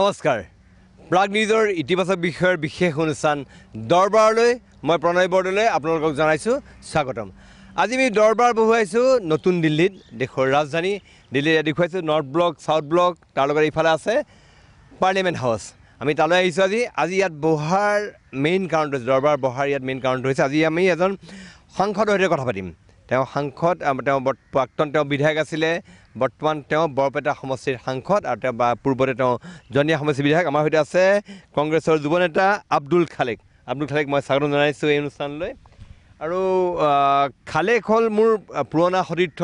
নমস্কাৰ প্ৰাগ নিউজৰ ইতিবাচক বিষয়ৰ বিশেষ অনুষ্ঠান দৰবাৰলৈ মই প্ৰণয় বৰদলৈ আপোনালোকক জনাইছোঁ স্বাগতম আজি আমি দৰবাৰ বহুৱাইছোঁ নতুন দিল্লীত দেশৰ ৰাজধানী দিল্লীত দেখুৱাইছোঁ নৰ্থ ব্লক চাউথ ব্লক তাৰ লগত ইফালে আছে পাৰ্লিয়ামেণ্ট হাউচ আমি তালৈ আহিছোঁ আজি আজি ইয়াত বহাৰ মেইন কাৰণটো হৈছে দৰবাৰ বহাৰ ইয়াত মেইন কাৰণটো হৈছে আজি আমি এজন সাংসদৰ সৈতে কথা পাতিম তেওঁ সাংসদ তেওঁ প্ৰাক্তন তেওঁ বিধায়ক আছিলে বৰ্তমান তেওঁ বৰপেটা সমষ্টিৰ সাংসদ আৰু তেওঁ বা পূৰ্বতে তেওঁ জনীয়া সমষ্টিৰ বিধায়ক আমাৰ সৈতে আছে কংগ্ৰেছৰ যুৱ নেতা আব্দুল খালেক আব্দুল খালেক মই স্বাগতম জনাইছোঁ এই অনুষ্ঠানলৈ আৰু খালেক হ'ল মোৰ পুৰণা সতীৰ্থ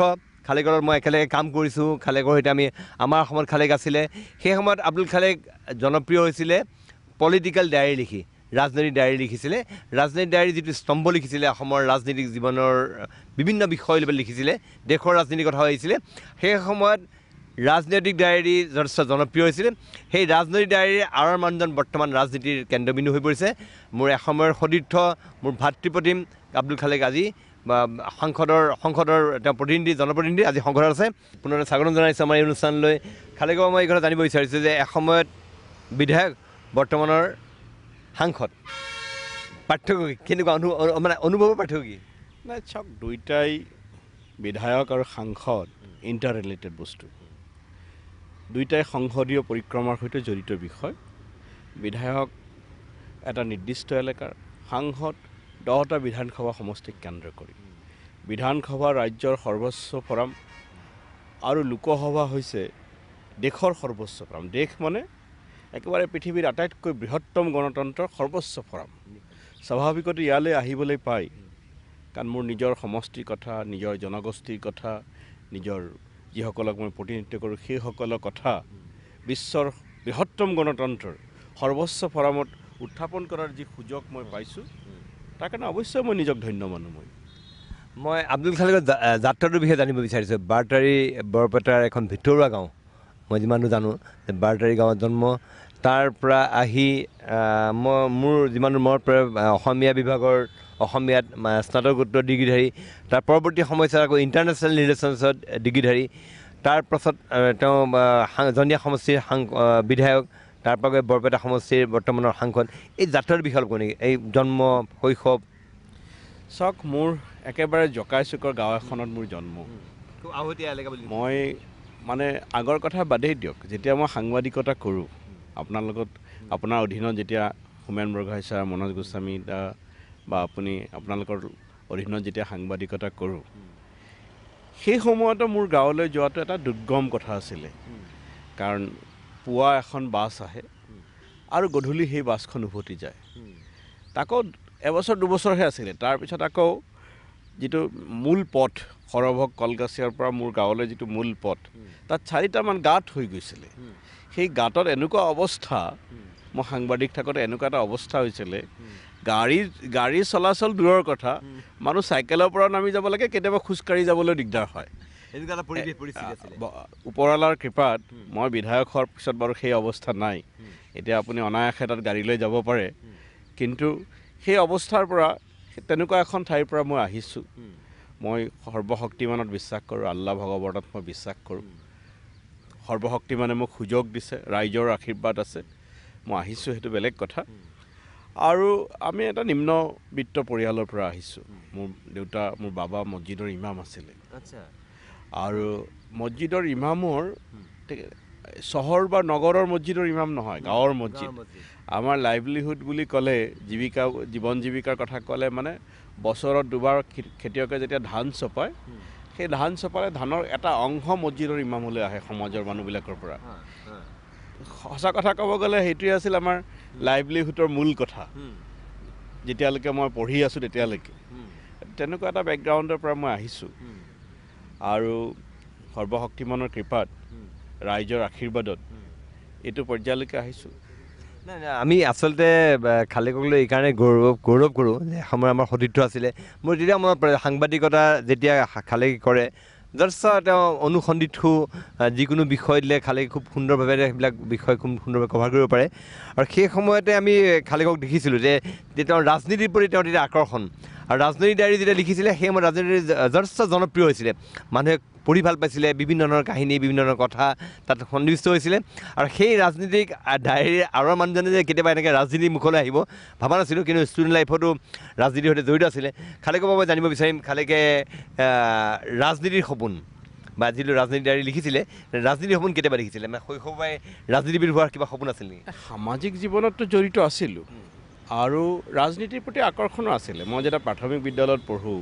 খালেকৰ মই একেলগে কাম কৰিছোঁ খালেকৰ সৈতে আমি আমাৰ অসমত খালেক আছিলে সেই সময়ত আব্দুল খালেক জনপ্ৰিয় হৈছিলে পলিটিকেল ডায়েৰী লিখি ৰাজনৈতিক ডায়েৰী লিখিছিলে ৰাজনৈতিক ডায়েৰী যিটো স্তম্ভ লিখিছিলে অসমৰ ৰাজনৈতিক জীৱনৰ বিভিন্ন বিষয় লৈ লিখিছিলে দেশৰ ৰাজনীতিৰ কথা আহিছিলে সেই সময়ত ৰাজনৈতিক ডায়েৰী যথেষ্ট জনপ্ৰিয় হৈছিলে সেই ৰাজনৈতিক ডায়েৰীৰ আঁৰৰ মানুহজন বৰ্তমান ৰাজনীতিৰ কেন্দ্ৰবিন্দু হৈ পৰিছে মোৰ এসময়ৰ সতীৰ্থ মোৰ ভাতৃ প্ৰতিম আব্দুল খালেক আজি সাংসদৰ সংসদৰ তেওঁ প্ৰতিনিধি জনপ্ৰতিনিধি আজি সংসদত আছে পুনৰ স্বাগতম জনাইছোঁ আমাৰ এই অনুষ্ঠানলৈ খালেকৰ মই এই কথা জানিব বিচাৰিছোঁ যে এসময়ত বিধায়ক বৰ্তমানৰ সাংসদ পাৰ্থক্য কি কেনেকুৱা অনু মানে অনুভৱৰ পাৰ্থক্য কি নাই চাওক দুইটাই বিধায়ক আৰু সাংসদ ইণ্টাৰ ৰিলেটেড বস্তু দুইটাই সংসদীয় পৰিক্ৰমাৰ সৈতে জড়িত বিষয় বিধায়ক এটা নিৰ্দিষ্ট এলেকাৰ সাংসদ দহটা বিধানসভা সমষ্টিক কেন্দ্ৰ কৰি বিধানসভা ৰাজ্যৰ সৰ্বোচ্চ ফৰাম আৰু লোকসভা হৈছে দেশৰ সৰ্বোচ্চ ফৰাম দেশ মানে একেবাৰে পৃথিৱীৰ আটাইতকৈ বৃহত্তম গণতন্ত্ৰৰ সৰ্বোচ্চ ফৰাম স্বাভাৱিকতে ইয়ালৈ আহিবলৈ পাই কাৰণ মোৰ নিজৰ সমষ্টিৰ কথা নিজৰ জনগোষ্ঠীৰ কথা নিজৰ যিসকলক মই প্ৰতিনিধিত্ব কৰোঁ সেইসকলৰ কথা বিশ্বৰ বৃহত্তম গণতন্ত্ৰৰ সৰ্বোচ্চ ফৰামত উত্থাপন কৰাৰ যি সুযোগ মই পাইছোঁ তাৰ কাৰণে অৱশ্যে মই নিজক ধন্য মানো মই মই আব্দুল খালেকৰ যাত্ৰাটোৰ বিষয়ে জানিব বিচাৰিছোঁ বাৰ্তাৰী বৰপেটাৰ এখন ভিতৰুৱা গাঁও মই যিমানো জানো যে বাৰ্তাৰী গাঁৱত জন্ম তাৰ পৰা আহি মই মোৰ যিমান মই অসমীয়া বিভাগৰ অসমীয়াত স্নাতকোত্তৰ ডিগ্ৰীধাৰী তাৰ পৰৱৰ্তী সময়ছোৱাত আকৌ ইণ্টাৰনেশ্যনেল ৰিলেশ্যনছত ডিগ্ৰীধাৰী তাৰপাছত তেওঁ জনীয়া সমষ্টিৰ সাং বিধায়ক তাৰপৰা গৈ বৰপেটা সমষ্টিৰ বৰ্তমানৰ সাংসদ এই যাত্ৰাৰ বিষয় কোনো নেকি এই জন্ম শৈশৱ চাওক মোৰ একেবাৰে জকাই চুকৰ গাঁও এখনত মোৰ জন্ম আহতীয়া মই মানে আগৰ কথা বাদেই দিয়ক যেতিয়া মই সাংবাদিকতা কৰোঁ আপোনাৰ লগত আপোনাৰ অধীনত যেতিয়া হোমেন বৰগোহাঁই ছাৰ মনোজ গোস্বামী দা বা আপুনি আপোনালোকৰ অধীনত যেতিয়া সাংবাদিকতা কৰোঁ সেই সময়তো মোৰ গাঁৱলৈ যোৱাটো এটা দুৰ্গম কথা আছিলে কাৰণ পুৱা এখন বাছ আহে আৰু গধূলি সেই বাছখন উভতি যায় তাকো এবছৰ দুবছৰহে আছিলে তাৰপিছত আকৌ যিটো মূল পথ সৰভক কলগাছিয়াৰ পৰা মোৰ গাঁৱলৈ যিটো মূল পথ তাত চাৰিটামান গাঁত হৈ গৈছিলে সেই গাঁতত এনেকুৱা অৱস্থা মই সাংবাদিক থাকোঁতে এনেকুৱা এটা অৱস্থা হৈছিলে গাড়ী গাড়ীৰ চলাচল দূৰৰ কথা মানুহ চাইকেলৰ পৰা নামি যাব লাগে কেতিয়াবা খোজকাঢ়ি যাবলৈ দিগদাৰ হয় ওপৰৱালাৰ কৃপাত মই বিধায়ক হোৱাৰ পিছত বাৰু সেই অৱস্থা নাই এতিয়া আপুনি অনায়াসে তাত গাড়ী লৈ যাব পাৰে কিন্তু সেই অৱস্থাৰ পৰা তেনেকুৱা এখন ঠাইৰ পৰা মই আহিছোঁ মই সৰ্বশক্তিমানত বিশ্বাস কৰোঁ আল্লাহ ভগৱানত মই বিশ্বাস কৰোঁ সৰ্বশক্তি মানে মোক সুযোগ দিছে ৰাইজৰ আশীৰ্বাদ আছে মই আহিছোঁ সেইটো বেলেগ কথা আৰু আমি এটা নিম্নবিত্ত পৰিয়ালৰ পৰা আহিছোঁ মোৰ দেউতা মোৰ বাবা মছজিদৰ ইমাম আছিলে আৰু মছজিদৰ ইমামৰ চহৰ বা নগৰৰ মছজিদৰ ইমাম নহয় গাঁৱৰ মছজিদ আমাৰ লাইভলিহুড বুলি ক'লে জীৱিকা জীৱন জীৱিকাৰ কথা ক'লে মানে বছৰত দুবাৰ খেতিয়কে যেতিয়া ধান চপায় সেই ধান চপালে ধানৰ এটা অংশ মছজিদৰ ইমামলৈ আহে সমাজৰ মানুহবিলাকৰ পৰা সঁচা কথা ক'ব গ'লে সেইটোৱে আছিল আমাৰ লাইভলিহুডৰ মূল কথা যেতিয়ালৈকে মই পঢ়ি আছোঁ তেতিয়ালৈকে তেনেকুৱা এটা বেকগ্ৰাউণ্ডৰ পৰা মই আহিছোঁ আৰু সৰ্বশক্তিমানৰ কৃপাত ৰাইজৰ আশীৰ্বাদত এইটো পৰ্যায়লৈকে আহিছোঁ আমি আচলতে খালিকক লৈ এইকাৰণে গৌৰৱ গৌৰৱ কৰোঁ যে সময় আমাৰ সতীৰ্থ আছিলে মোৰ যেতিয়া মই সাংবাদিকতা যেতিয়া খালেকি কৰে যথেষ্ট তেওঁ অনুসন্ধিত অনুসন্ধিতো যিকোনো বিষয় দিলে খালেকি খুব সুন্দৰভাৱে সেইবিলাক বিষয় খুব সুন্দৰভাৱে কভাৰ কৰিব পাৰে আৰু সেই সময়তে আমি খালেকক দেখিছিলোঁ যে তেওঁ ৰাজনীতিৰ প্ৰতি তেওঁৰ তেতিয়া আকৰ্ষণ আৰু ৰাজনৈতিক ডায়েৰী যেতিয়া লিখিছিলে সেই সময়ত ৰাজনৈতিক যথেষ্ট জনপ্ৰিয় হৈছিলে মানুহে পঢ়ি ভাল পাইছিলে বিভিন্ন ধৰণৰ কাহিনী বিভিন্ন ধৰণৰ কথা তাত সন্নিৱিষ্ট হৈছিলে আৰু সেই ৰাজনীতিক ডায়েৰীৰ আঁৰৰ মানুহজনে যে কেতিয়াবা এনেকৈ ৰাজনীতিৰ মুখলৈ আহিব ভবা নাছিলোঁ কিন্তু ষ্টুডেণ্ট লাইফতো ৰাজনীতিৰ সৈতে জড়িত আছিলে খালেকে মই জানিব বিচাৰিম খালেকে ৰাজনীতিৰ সপোন বা যিটো ৰাজনীতি ডায়েৰী লিখিছিলে ৰাজনীতিৰ সপোন কেতিয়াবা লিখিছিলে মানে শৈশৱে ৰাজনীতিবিদ হোৱাৰ কিবা সপোন আছিল নেকি সামাজিক জীৱনততো জড়িত আছিলোঁ আৰু ৰাজনীতিৰ প্ৰতি আকৰ্ষণো আছিলে মই যেতিয়া প্ৰাথমিক বিদ্যালয়ত পঢ়োঁ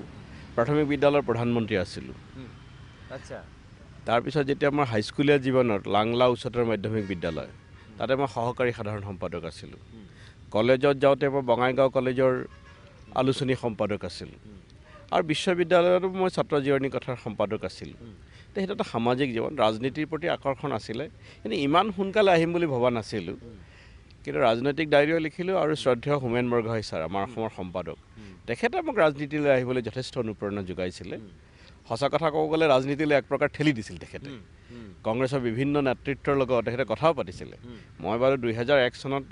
প্ৰাথমিক বিদ্যালয়ৰ প্ৰধানমন্ত্ৰী আছিলোঁ তাৰপিছত যেতিয়া মোৰ হাইস্কুলীয়া জীৱনত লাংলা উচ্চতৰ মাধ্যমিক বিদ্যালয় তাতে মই সহকাৰী সাধাৰণ সম্পাদক আছিলোঁ কলেজত যাওঁতে মই বঙাইগাঁও কলেজৰ আলোচনী সম্পাদক আছিলোঁ আৰু বিশ্ববিদ্যালয়তো মই ছাত্ৰ জীৱনী কথাৰ সম্পাদক আছিলোঁ তে সেইটো এটা সামাজিক জীৱন ৰাজনীতিৰ প্ৰতি আকৰ্ষণ আছিলে কিন্তু ইমান সোনকালে আহিম বুলি ভবা নাছিলোঁ কিন্তু ৰাজনৈতিক ডায়েৰিও লিখিলোঁ আৰু শ্ৰদ্ধেয় হোমেন বৰগোহাঁই ছাৰ আমাৰ অসমৰ সম্পাদক তেখেতে মোক ৰাজনীতিলৈ আহিবলৈ যথেষ্ট অনুপ্ৰেৰণা যোগাইছিলে সঁচা কথা ক'ব গ'লে ৰাজনীতিলৈ এক প্ৰকাৰ ঠেলি দিছিল তেখেতে কংগ্ৰেছৰ বিভিন্ন নেতৃত্বৰ লগত তেখেতে কথাও পাতিছিলে মই বাৰু দুহেজাৰ এক চনত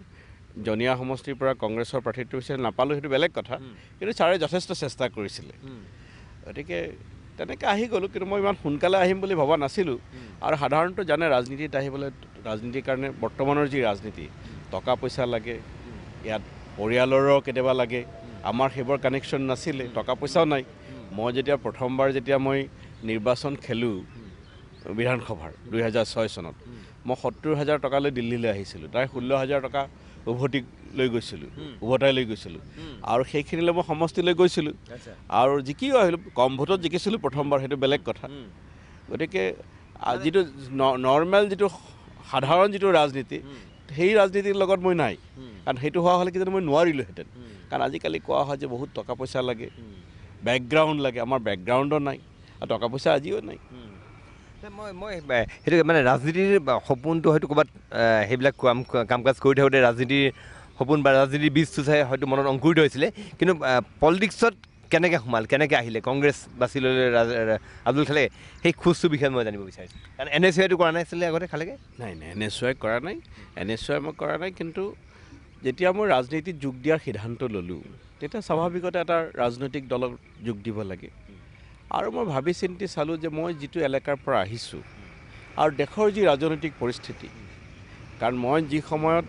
জনীয়া সমষ্টিৰ পৰা কংগ্ৰেছৰ প্ৰাৰ্থিত্ব বিচাৰি নাপালোঁ সেইটো বেলেগ কথা কিন্তু ছাৰে যথেষ্ট চেষ্টা কৰিছিলে গতিকে তেনেকৈ আহি গ'লোঁ কিন্তু মই ইমান সোনকালে আহিম বুলি ভবা নাছিলোঁ আৰু সাধাৰণতে জানে ৰাজনীতিত আহিবলৈ ৰাজনীতিৰ কাৰণে বৰ্তমানৰ যি ৰাজনীতি টকা পইচা লাগে ইয়াত পৰিয়ালৰো কেতিয়াবা লাগে আমাৰ সেইবোৰ কানেকশ্যন নাছিলে টকা পইচাও নাই মই যেতিয়া প্ৰথমবাৰ যেতিয়া মই নিৰ্বাচন খেলোঁ বিধানসভাৰ দুহেজাৰ ছয় চনত মই সত্তৰ হাজাৰ টকালৈ দিল্লীলৈ আহিছিলোঁ তাৰে ষোল্ল হাজাৰ টকা উভতি লৈ গৈছিলোঁ উভতাই লৈ গৈছিলোঁ আৰু সেইখিনিলৈ মই সমষ্টিলৈ গৈছিলোঁ আৰু জিকিও আহিলোঁ কম ভোটত জিকিছিলোঁ প্ৰথমবাৰ সেইটো বেলেগ কথা গতিকে যিটো নৰ্মেল যিটো সাধাৰণ যিটো ৰাজনীতি সেই ৰাজনীতিৰ লগত মই নাই কাৰণ সেইটো হোৱা হ'লে কেতিয়াবা মই নোৱাৰিলোহেঁতেন কাৰণ আজিকালি কোৱা হয় যে বহুত টকা পইচা লাগে বেকগ্ৰাউণ্ড লাগে আমাৰ বেকগ্ৰাউণ্ডো নাই আৰু টকা পইচা আজিও নাই মই মই সেইটো মানে ৰাজনীতিৰ সপোনটো হয়তো ক'ৰবাত সেইবিলাক কাম কাম কাজ কৰি থাকোঁতে ৰাজনীতিৰ সপোন বা ৰাজনীতিৰ বীজটো চাই হয়তো মনত অংকুৰিত হৈছিলে কিন্তু পলিটিক্সত কেনেকৈ সোমাল কেনেকৈ আহিলে কংগ্ৰেছ বাছি ল'লে আব্দুল খালে সেই খোজটোৰ বিষয়ে মই জানিব বিচাৰিছোঁ কাৰণ এন এছ ৱাইটো কৰা নাছিলে আগতে খালেগৈ নাই নাই এন এছ ৱাই কৰা নাই এন এছ ৱাই মই কৰা নাই কিন্তু যেতিয়া মই ৰাজনীতিত যোগ দিয়াৰ সিদ্ধান্ত ল'লোঁ তেতিয়া স্বাভাৱিকতে এটা ৰাজনৈতিক দলক যোগ দিব লাগে আৰু মই ভাবি চিন্তি চালোঁ যে মই যিটো এলেকাৰ পৰা আহিছোঁ আৰু দেশৰ যি ৰাজনৈতিক পৰিস্থিতি কাৰণ মই যি সময়ত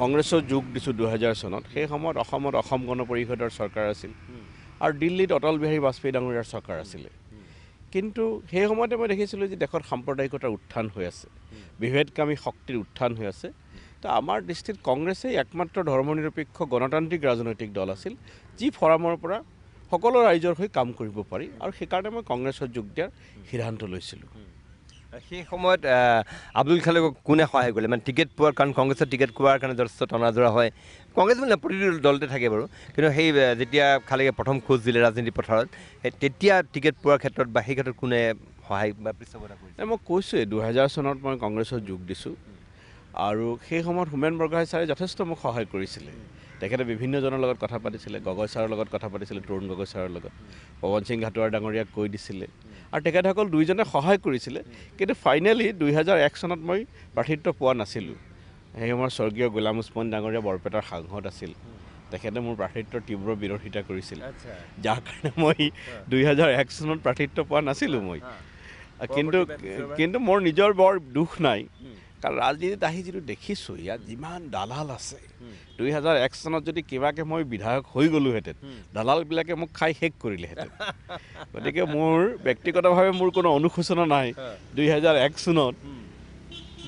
কংগ্ৰেছত যোগ দিছোঁ দুহেজাৰ চনত সেই সময়ত অসমত অসম গণ পৰিষদৰ চৰকাৰ আছিল আৰু দিল্লীত অটল বিহাৰী বাজপেয়ী ডাঙৰীয়াৰ চৰকাৰ আছিলে কিন্তু সেই সময়তে মই দেখিছিলোঁ যে দেশত সাম্প্ৰদায়িকতাৰ উত্থান হৈ আছে বিভেদকামী শক্তিৰ উত্থান হৈ আছে তো আমাৰ দৃষ্টিত কংগ্ৰেছেই একমাত্ৰ ধৰ্মনিৰপেক্ষ গণতান্ত্ৰিক ৰাজনৈতিক দল আছিল যি ফৰামৰ পৰা সকলো ৰাইজৰ হৈ কাম কৰিব পাৰি আৰু সেইকাৰণে মই কংগ্ৰেছত যোগ দিয়াৰ সিদ্ধান্ত লৈছিলোঁ সেই সময়ত আব্দুল খালেকক কোনে সহায় কৰিলে মানে টিকেট পোৱাৰ কাৰণ কংগ্ৰেছত টিকেট পোৱাৰ কাৰণে যথেষ্ট টনা টনাজোৰা হয় কংগ্ৰেছ মানে প্ৰতিটো দলতে থাকে বাৰু কিন্তু সেই যেতিয়া খালেকে প্ৰথম খোজ দিলে ৰাজনীতি পথাৰত সেই তেতিয়া টিকেট পোৱাৰ ক্ষেত্ৰত বা সেই ক্ষেত্ৰত কোনে সহায় বা পৃষ্ঠপোষকতা কৰিছে মই কৈছোঁৱেই দুহেজাৰ চনত মই কংগ্ৰেছত যোগ দিছোঁ আৰু সেই সময়ত হোমেন বৰগোহাঁই ছাৰে যথেষ্ট মোক সহায় কৰিছিলে তেখেতে বিভিন্নজনৰ লগত কথা পাতিছিলে গগৈ ছাৰৰ লগত কথা পাতিছিলে তৰুণ গগৈ ছাৰৰ লগত পৱন সিং ঘাটোৱাৰ ডাঙৰীয়াক কৈ দিছিলে আৰু তেখেতসকল দুইজনে সহায় কৰিছিলে কিন্তু ফাইনেলি দুই দুহেজাৰ এক চনত মই প্ৰাৰ্থিত্ব পোৱা নাছিলোঁ সেই সময়ত স্বৰ্গীয় গোলাম ওচমান ডাঙৰীয়া বৰপেটাৰ সাংসদ আছিল তেখেতে মোৰ প্ৰাৰ্থিত্ব তীব্ৰ বিৰোধিতা কৰিছিল যাৰ কাৰণে মই দুহেজাৰ এক চনত প্ৰাৰ্থিত্ব পোৱা নাছিলোঁ মই কিন্তু কিন্তু মোৰ নিজৰ বৰ দুখ নাই কাৰণ ৰাজনীতিত আহি যিটো দেখিছোঁ ইয়াত যিমান দালাল আছে দুই হাজাৰ এক চনত যদি কিবাকৈ মই বিধায়ক হৈ গ'লোহেঁতেন দালালবিলাকে মোক খাই শেষ কৰিলেহেঁতেন গতিকে মোৰ ব্যক্তিগতভাৱে মোৰ কোনো অনুশোচনা নাই দুই হাজাৰ এক চনত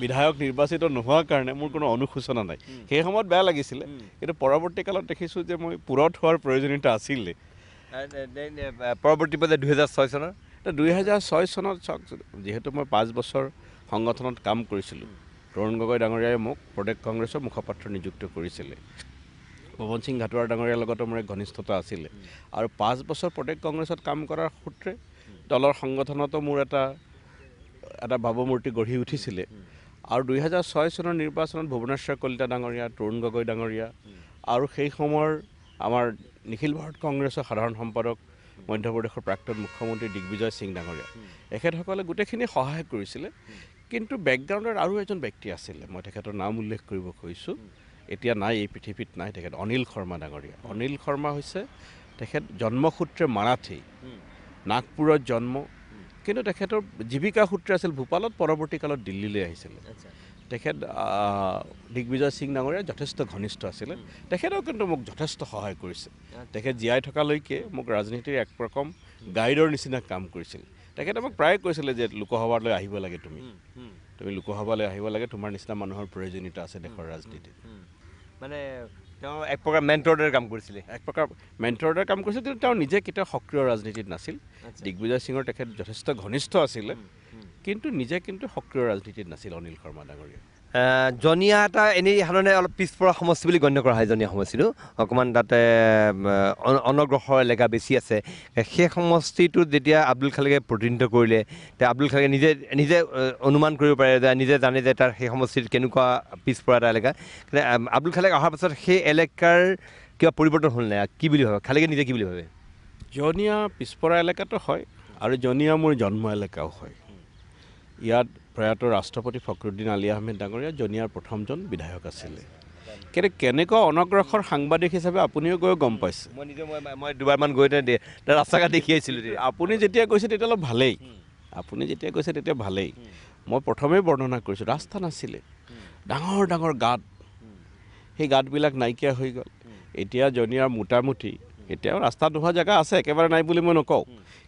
বিধায়ক নিৰ্বাচিত নোহোৱাৰ কাৰণে মোৰ কোনো অনুশোচনা নাই সেই সময়ত বেয়া লাগিছিলে কিন্তু পৰৱৰ্তী কালত দেখিছোঁ যে মই পূৰঠ হোৱাৰ প্ৰয়োজনীয়তা আছিলে পৰৱৰ্তী পৰ্যায়ত দুহেজাৰ ছয় চনৰ দুহেজাৰ ছয় চনত চাওক যিহেতু মই পাঁচ বছৰ সংগঠনত কাম কৰিছিলোঁ তৰুণ গগৈ ডাঙৰীয়াই মোক প্ৰদেশ কংগ্ৰেছৰ মুখপাত্ৰ নিযুক্ত কৰিছিলে পৱন সিং ঘাটোৱাৰ ডাঙৰীয়াৰ লগতো মোৰ এক ঘনিষ্ঠতা আছিলে আৰু পাঁচ বছৰ প্ৰদেশ কংগ্ৰেছত কাম কৰাৰ সূত্ৰে দলৰ সংগঠনতো মোৰ এটা এটা ভাৱমূৰ্তি গঢ়ি উঠিছিলে আৰু দুহেজাৰ ছয় চনৰ নিৰ্বাচনত ভুৱনেশ্বৰ কলিতা ডাঙৰীয়া তৰুণ গগৈ ডাঙৰীয়া আৰু সেই সময়ৰ আমাৰ নিখিল ভাৰত কংগ্ৰেছৰ সাধাৰণ সম্পাদক মধ্যপ্ৰদেশৰ প্ৰাক্তন মুখ্যমন্ত্ৰী দিগ্বিজয় সিং ডাঙৰীয়া এখেতসকলে গোটেইখিনি সহায় কৰিছিলে কিন্তু বেকগ্ৰাউণ্ডৰ আৰু এজন ব্যক্তি আছিলে মই তেখেতৰ নাম উল্লেখ কৰিব খুজিছোঁ এতিয়া নাই এই পৃথিৱীত নাই তেখেত অনিল শৰ্মা ডাঙৰীয়া অনিল শৰ্মা হৈছে তেখেত জন্মসূত্ৰে মাৰাঠী নাগপুৰত জন্ম কিন্তু তেখেতৰ জীৱিকা সূত্ৰে আছিল ভূপালত পৰৱৰ্তী কালত দিল্লীলৈ আহিছিলে তেখেত দিগ্বিজয় সিং ডাঙৰীয়া যথেষ্ট ঘনিষ্ঠ আছিলে তেখেতেও কিন্তু মোক যথেষ্ট সহায় কৰিছে তেখেত জীয়াই থকালৈকে মোক ৰাজনীতিৰ এক ৰকম গাইডৰ নিচিনা কাম কৰিছিল তেখেত আমাক প্ৰায়ে কৈছিলে যে লোকসভালৈ আহিব লাগে তুমি তুমি লোকসভালৈ আহিব লাগে তোমাৰ নিচিনা মানুহৰ প্ৰয়োজনীয়তা আছে দেশৰ ৰাজনীতিত মানে তেওঁ এক প্ৰকাৰ মেণ্টৰ দৰে কাম কৰিছিলে এক প্ৰকাৰ মেণ্টৰ দৰে কাম কৰিছিল কিন্তু তেওঁ নিজে কেতিয়াও সক্ৰিয় ৰাজনীতিত নাছিল দিগ্বিজয় সিঙৰ তেখেত যথেষ্ট ঘনিষ্ঠ আছিলে কিন্তু নিজে কিন্তু সক্ৰিয় ৰাজনীতিত নাছিল অনিল শৰ্মা ডাঙৰীয়া জনিয়া এটা এনেই সাধাৰণতে অলপ পিছপৰা সমষ্টি বুলি গণ্য কৰা হয় জনিয়া সমষ্টিটো অকণমান তাতে অনগ্ৰসৰ এলেকা বেছি আছে সেই সমষ্টিটোত যেতিয়া আব্দুল খালেকে প্ৰতিনিধিত্ব কৰিলে তেতিয়া আব্দুল খালেকে নিজে নিজে অনুমান কৰিব পাৰে যে নিজে জানে যে তাৰ সেই সমষ্টিত কেনেকুৱা পিছপৰা এটা এলেকা আব্দুল খালেক অহাৰ পাছত সেই এলেকাৰ কিবা পৰিৱৰ্তন হ'ল নাই কি বুলি ভাবে খালেকে নিজে কি বুলি ভাবে জনিয়া পিছপৰা এলেকাটো হয় আৰু জনিয়া মোৰ জন্ম এলেকাও হয় ইয়াত প্ৰয়াত ৰাষ্ট্ৰপতি ফখৰুদ্দিন আলী আহমেদ ডাঙৰীয়া জনিয়াৰ প্ৰথমজন বিধায়ক আছিলে কিন্তু কেনেকুৱা অনগ্ৰসৰ সাংবাদিক হিচাপে আপুনিও গৈ গম পাইছে মই নিজে মই মই দুবাৰমান গৈ ৰাস্তা ঘাট দেখি আহিছিলোঁ আপুনি যেতিয়া গৈছে তেতিয়া অলপ ভালেই আপুনি যেতিয়া গৈছে তেতিয়া ভালেই মই প্ৰথমেই বৰ্ণনা কৰিছোঁ ৰাস্তা নাছিলে ডাঙৰ ডাঙৰ গাঁত সেই গাঁতবিলাক নাইকিয়া হৈ গ'ল এতিয়া জনিয়াৰ মোটামুটি এতিয়াও ৰাস্তা নোহোৱা জেগা আছে একেবাৰে নাই বুলি মই নকওঁ